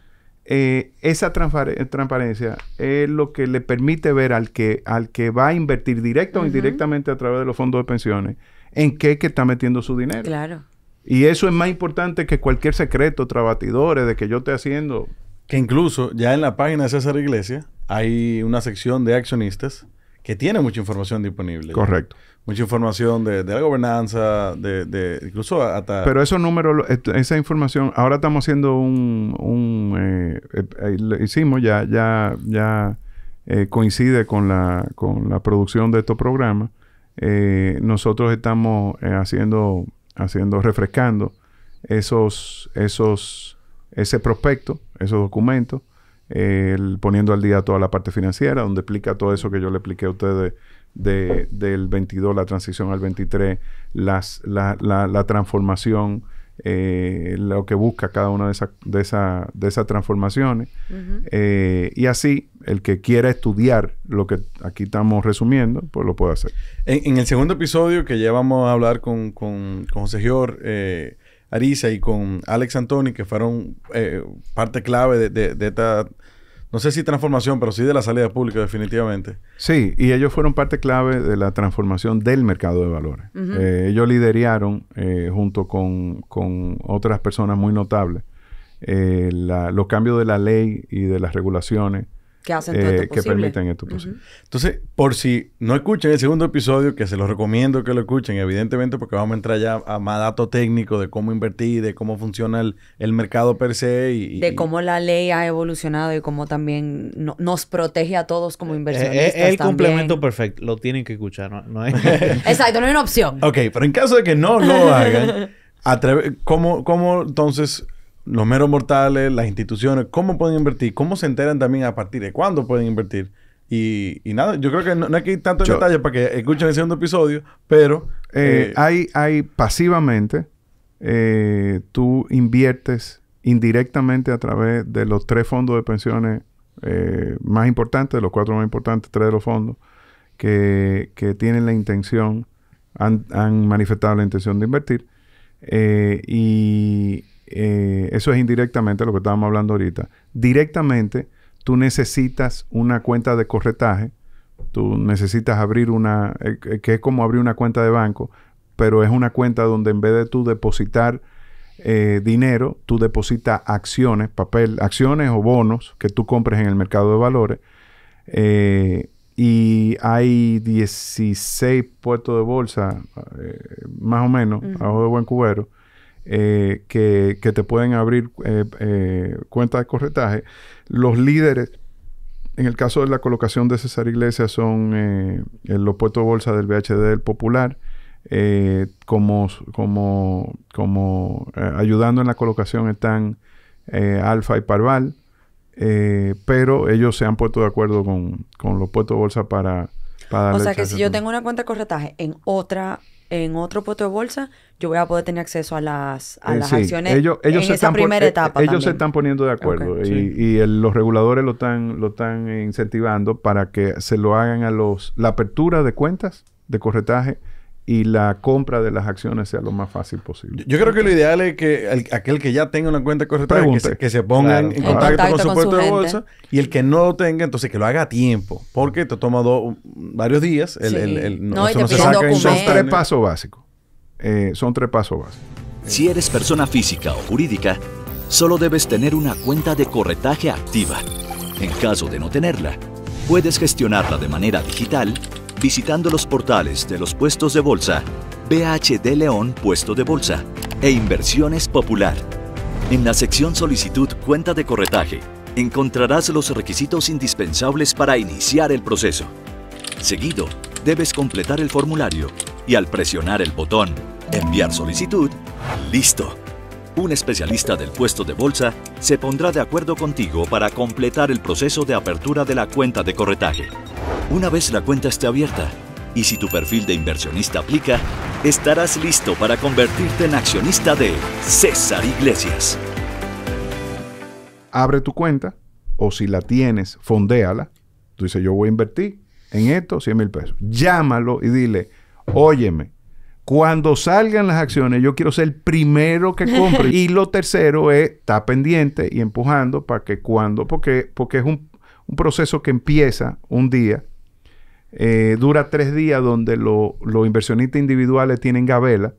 eh, esa eh, transparencia es lo que le permite ver al que, al que va a invertir directo o indirectamente a través de los fondos de pensiones en qué que está metiendo su dinero. Claro. Y eso es más importante que cualquier secreto, trabatidores, de que yo esté haciendo que incluso ya en la página de César Iglesia hay una sección de accionistas que tiene mucha información disponible. Correcto. Mucha información de, la gobernanza, de, incluso hasta... Pero esos números, esa información, ahora estamos haciendo un... un eh, eh, hicimos ya, ya, ya eh, coincide con la, con la producción de estos programas. nosotros estamos haciendo, haciendo, refrescando esos, esos ese prospecto, esos documentos, poniendo al día toda la parte financiera, donde explica todo eso que yo le expliqué a ustedes del 22, la transición al 23, la, transformación. Eh, lo que busca cada una de, de, esa, de esas transformaciones. Eh, y así, el que quiera estudiar lo que aquí estamos resumiendo, pues lo puede hacer. En, el segundo episodio que ya vamos a hablar con, con, con eh, Arisa y con Alex Antoni, que fueron eh, parte clave de, de, esta, no sé si transformación, pero sí de la salida pública, definitivamente. Sí, y ellos fueron parte clave de la transformación del mercado de valores. Eh, ellos lideraron, eh, junto con, otras personas muy notables, los cambios de la ley y de las regulaciones que hacen todo eh, Que permiten esto Entonces, por si no escuchan el segundo episodio, que se los recomiendo que lo escuchen, evidentemente, porque vamos a entrar ya a más dato técnico de cómo invertir, de cómo funciona el, mercado per se. Y, de cómo la ley ha evolucionado y cómo también nos protege a todos como eh, eh, inversionistas. Es, el complemento perfecto. Lo tienen que escuchar, ¿no? [laughs] Exacto, no hay una opción. Ok, pero en caso de que no lo hagan, ¿cómo entonces los meros mortales, las instituciones, cómo pueden invertir, cómo se enteran también a partir de cuándo pueden invertir. Y, nada, yo creo que no, hay que ir tanto en detalle para que escuchen el segundo episodio, pero... Eh, eh, hay, hay pasivamente, eh, tú inviertes indirectamente a través de los tres fondos de pensiones más importantes, de los cuatro más importantes, tres de los fondos, que, tienen la intención, han, manifestado la intención de invertir. y eh, eso es indirectamente lo que estábamos hablando ahorita. Directamente, tú necesitas una cuenta de corretaje, tú necesitas abrir una, eh, que es como abrir una cuenta de banco, pero es una cuenta donde en vez de tú depositar eh, dinero, tú depositas acciones, papel, acciones o bonos que tú compres en el mercado de valores. y hay 16 puestos de bolsa, más o menos, abajo de buen cubero, eh, que, te pueden abrir eh, eh, cuentas de corretaje. Los líderes, en el caso de la colocación de César Iglesias, son eh, los puestos de bolsa del BHD del Popular. como como, como ayudando en la colocación están Alfa y Parval. pero ellos se han puesto de acuerdo con, con los puestos de bolsa para, para O sea que si yo tengo una cuenta de corretaje en otra en otro puesto de bolsa, yo voy a poder tener acceso a las, a eh, las acciones ellos, ellos en esa primera eh, etapa. Ellos se están poniendo de acuerdo y, los reguladores lo están, lo están incentivando para que se lo hagan a los... La apertura de cuentas de corretaje y la compra de las acciones sea lo más fácil posible. Yo creo que lo ideal es que aquel que ya tenga una cuenta de corretaje se, que se pongan en contacto, con su puesto de bolsa y el que no lo tenga, entonces que lo haga a tiempo, porque te toma varios días. El, no, son tres pasos básicos. Eh, son tres pasos básicos. Si eres persona física o jurídica, solo debes tener una cuenta de corretaje activa. En caso de no tenerla, puedes gestionarla de manera digital visitando los portales de los puestos de bolsa BHD León Puesto de Bolsa e Inversiones Popular. En la sección Solicitud Cuenta de Corretaje encontrarás los requisitos indispensables para iniciar el proceso. Seguido, debes completar el formulario y al presionar el botón Enviar solicitud, listo, un especialista del puesto de bolsa se pondrá de acuerdo contigo para completar el proceso de apertura de la cuenta de corretaje. Una vez la cuenta esté abierta y si tu perfil de inversionista aplica, estarás listo para convertirte en accionista de César Iglesias. Abre tu cuenta o si la tienes, fondéala. Tú dices, yo voy a invertir en esto 100 mil pesos. Llámalo y dile, óyeme, cuando salgan las acciones, yo quiero ser el primero que [laughs] compre. y lo tercero es estar pendiente y empujando para que cuando, porque, porque es un, proceso que empieza un día, eh, dura tres días donde los inversionistas individuales tienen gabela.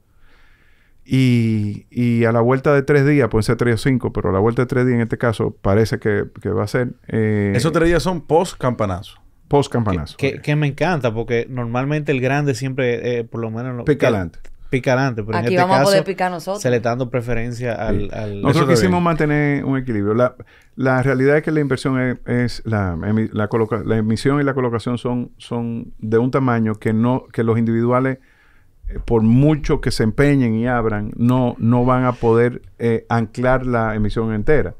Y, a la vuelta de tres días, pueden ser tres o cinco, pero a la vuelta de tres días en este caso parece que, va a ser. Eh, Esos tres días son post campanazo. Post campanazo. Que, me encanta porque normalmente el grande siempre, eh, por lo menos... Pica adelante. Aquí este vamos a poder picar nosotros. se le está dando preferencia al... nosotros quisimos mantener un equilibrio. La, realidad es que la inversión es... la, emisión y la colocación son, son de un tamaño que, no, que los individuales eh, por mucho que se empeñen y abran, no, no van a poder eh, anclar la emisión entera.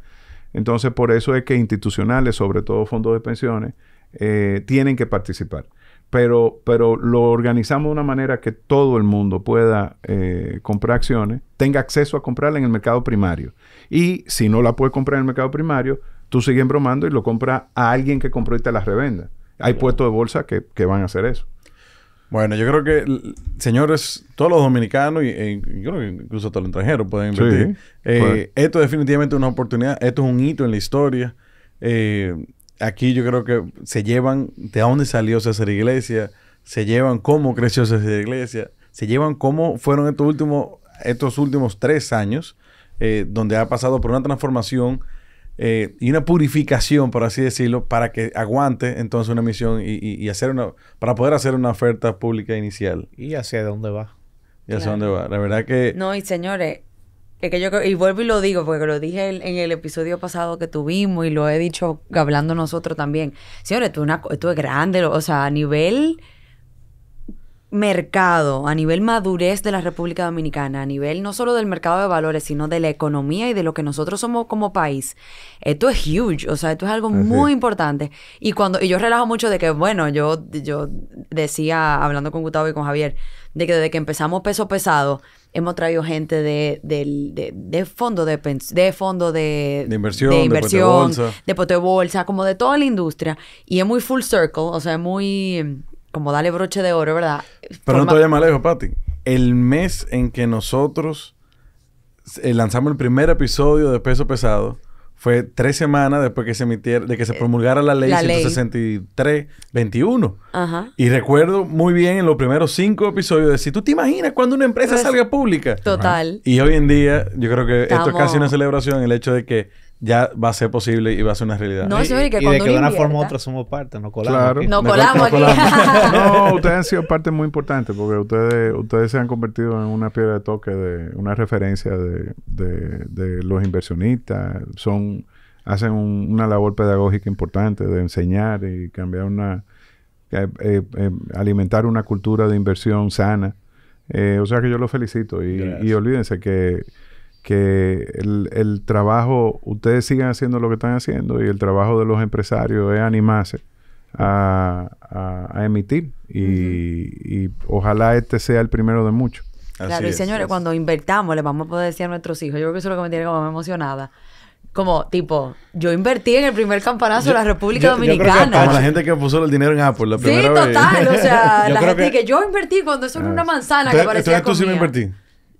Entonces, por eso es que institucionales, sobre todo fondos de pensiones, eh, tienen que participar. Pero, pero lo organizamos de una manera que todo el mundo pueda eh, comprar acciones, tenga acceso a comprarla en el mercado primario. Y si no la puedes comprar en el mercado primario, tú sigues bromando y lo compra a alguien que compró y te las revenda. Hay puestos de bolsa que, van a hacer eso. Bueno, yo creo que, señores, todos los dominicanos y, e creo que incluso todos los extranjeros pueden invertir. Eh, esto es definitivamente una oportunidad, esto es un hito en la historia. Eh, aquí yo creo que se llevan de dónde salió César Iglesia, se llevan cómo creció César Iglesia, se llevan cómo fueron estos últimos, estos últimos tres años, eh, donde ha pasado por una transformación eh, y una purificación, por así decirlo, para que aguante entonces una misión y, hacer una, para poder hacer una oferta pública inicial. ¿Y hacia dónde va? ¿Y hacia dónde va? La verdad que... No, y señores, es que yo y vuelvo y lo digo, porque lo dije en, el episodio pasado que tuvimos y lo he dicho hablando nosotros también. Señores, esto, una, es grande, o sea, a nivel mercado, a nivel madurez de la República Dominicana, a nivel no solo del mercado de valores, sino de la economía y de lo que nosotros somos como país. Esto es huge, o sea, esto es algo muy importante. Y cuando y yo relajo mucho de que, bueno, yo, yo decía, hablando con Gustavo y con Javier, de que desde que empezamos peso pesado, hemos traído gente de, fondo de, de fondo de, inversión, de, inversión de, bolsa, como de toda la industria. Y es muy full circle, o sea, es muy em, como dale broche de oro, ¿verdad? Pero no te más lejos, Pati. El mes en que nosotros eh, lanzamos el primer episodio de Peso Pesado, fue tres semanas después que se emitiera, de que se eh, promulgara la ley, 163 21 Ajá. Y recuerdo muy bien en los primeros cinco episodios de si tú te imaginas cuando una empresa pues, salga pública. Total. Y hoy en día, yo creo que esto es casi una celebración, el hecho de que ya va a ser posible y va a ser una realidad. y, que de una forma u otra somos parte, no colamos. no [laughs] no, ustedes han sido parte muy importante porque ustedes, ustedes se han convertido en una piedra de toque, de una referencia de, los inversionistas. Son, hacen una labor pedagógica importante de enseñar y cambiar una, eh, eh, eh, alimentar una cultura de inversión sana. o sea que yo los felicito y, y olvídense que que el, trabajo, ustedes sigan haciendo lo que están haciendo y el trabajo de los empresarios es animarse a, emitir y, ojalá este sea el primero de muchos. Claro, y señores, cuando invertamos, le vamos a poder decir a nuestros hijos, yo creo que eso es lo que me tiene como emocionada como tipo, yo invertí en el primer campanazo de la República Dominicana. como la gente que puso el dinero en Apple la primera sí, total, o sea, [laughs] la gente que... que... yo invertí cuando eso era una ah, manzana que parecía Entonces tú sí invertí.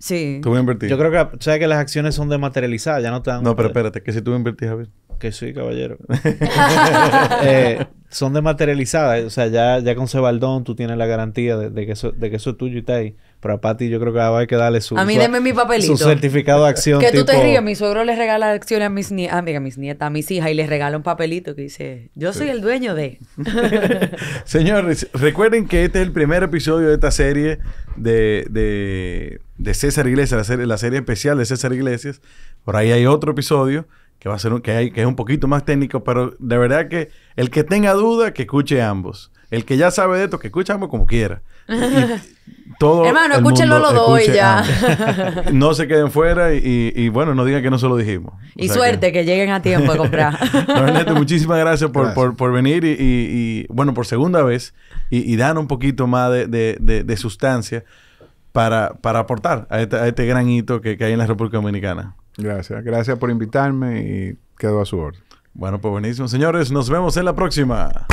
Sí. Yo creo que, sabes que las acciones son desmaterializadas, ya no te No, pero espérate, que si tú invertís, Javier. Que sí, caballero. [laughs] [laughs] Eh, son desmaterializadas. O sea, ya, con Cebaldón tú tienes la garantía de, que eso, de que eso es tuyo y está ahí. Pero a Pati yo creo que hay que darle su... A mí deme mi papelito. Su certificado de acción Que tú te ríes. Mi suegro les regala acciones a mis, nietas, ah, a mis nietas, a mis hijas. Y les regala un papelito que dice... Yo soy el dueño de... [laughs] Señores, recuerden que este es el primer episodio de esta serie de, de, de César Iglesias, la serie, especial de César Iglesias. Por ahí hay otro episodio que va a ser que, que es un poquito más técnico, pero de verdad que el que tenga duda, que escuche ambos. El que ya sabe de esto, que escuche ambos como quiera. [laughs] Hermano, escúchenlo lo doy ya. Ah, no se queden fuera y, bueno, no digan que no se lo dijimos. Y suerte, que... lleguen a tiempo a comprar. [laughs] muchísimas gracias por, venir y, bueno, por segunda vez y, dar un poquito más de, sustancia para, aportar este, a este, gran hito que, que hay en la República Dominicana. Gracias, gracias por invitarme y quedo a su orden. Bueno, pues buenísimo, señores, nos vemos en la próxima.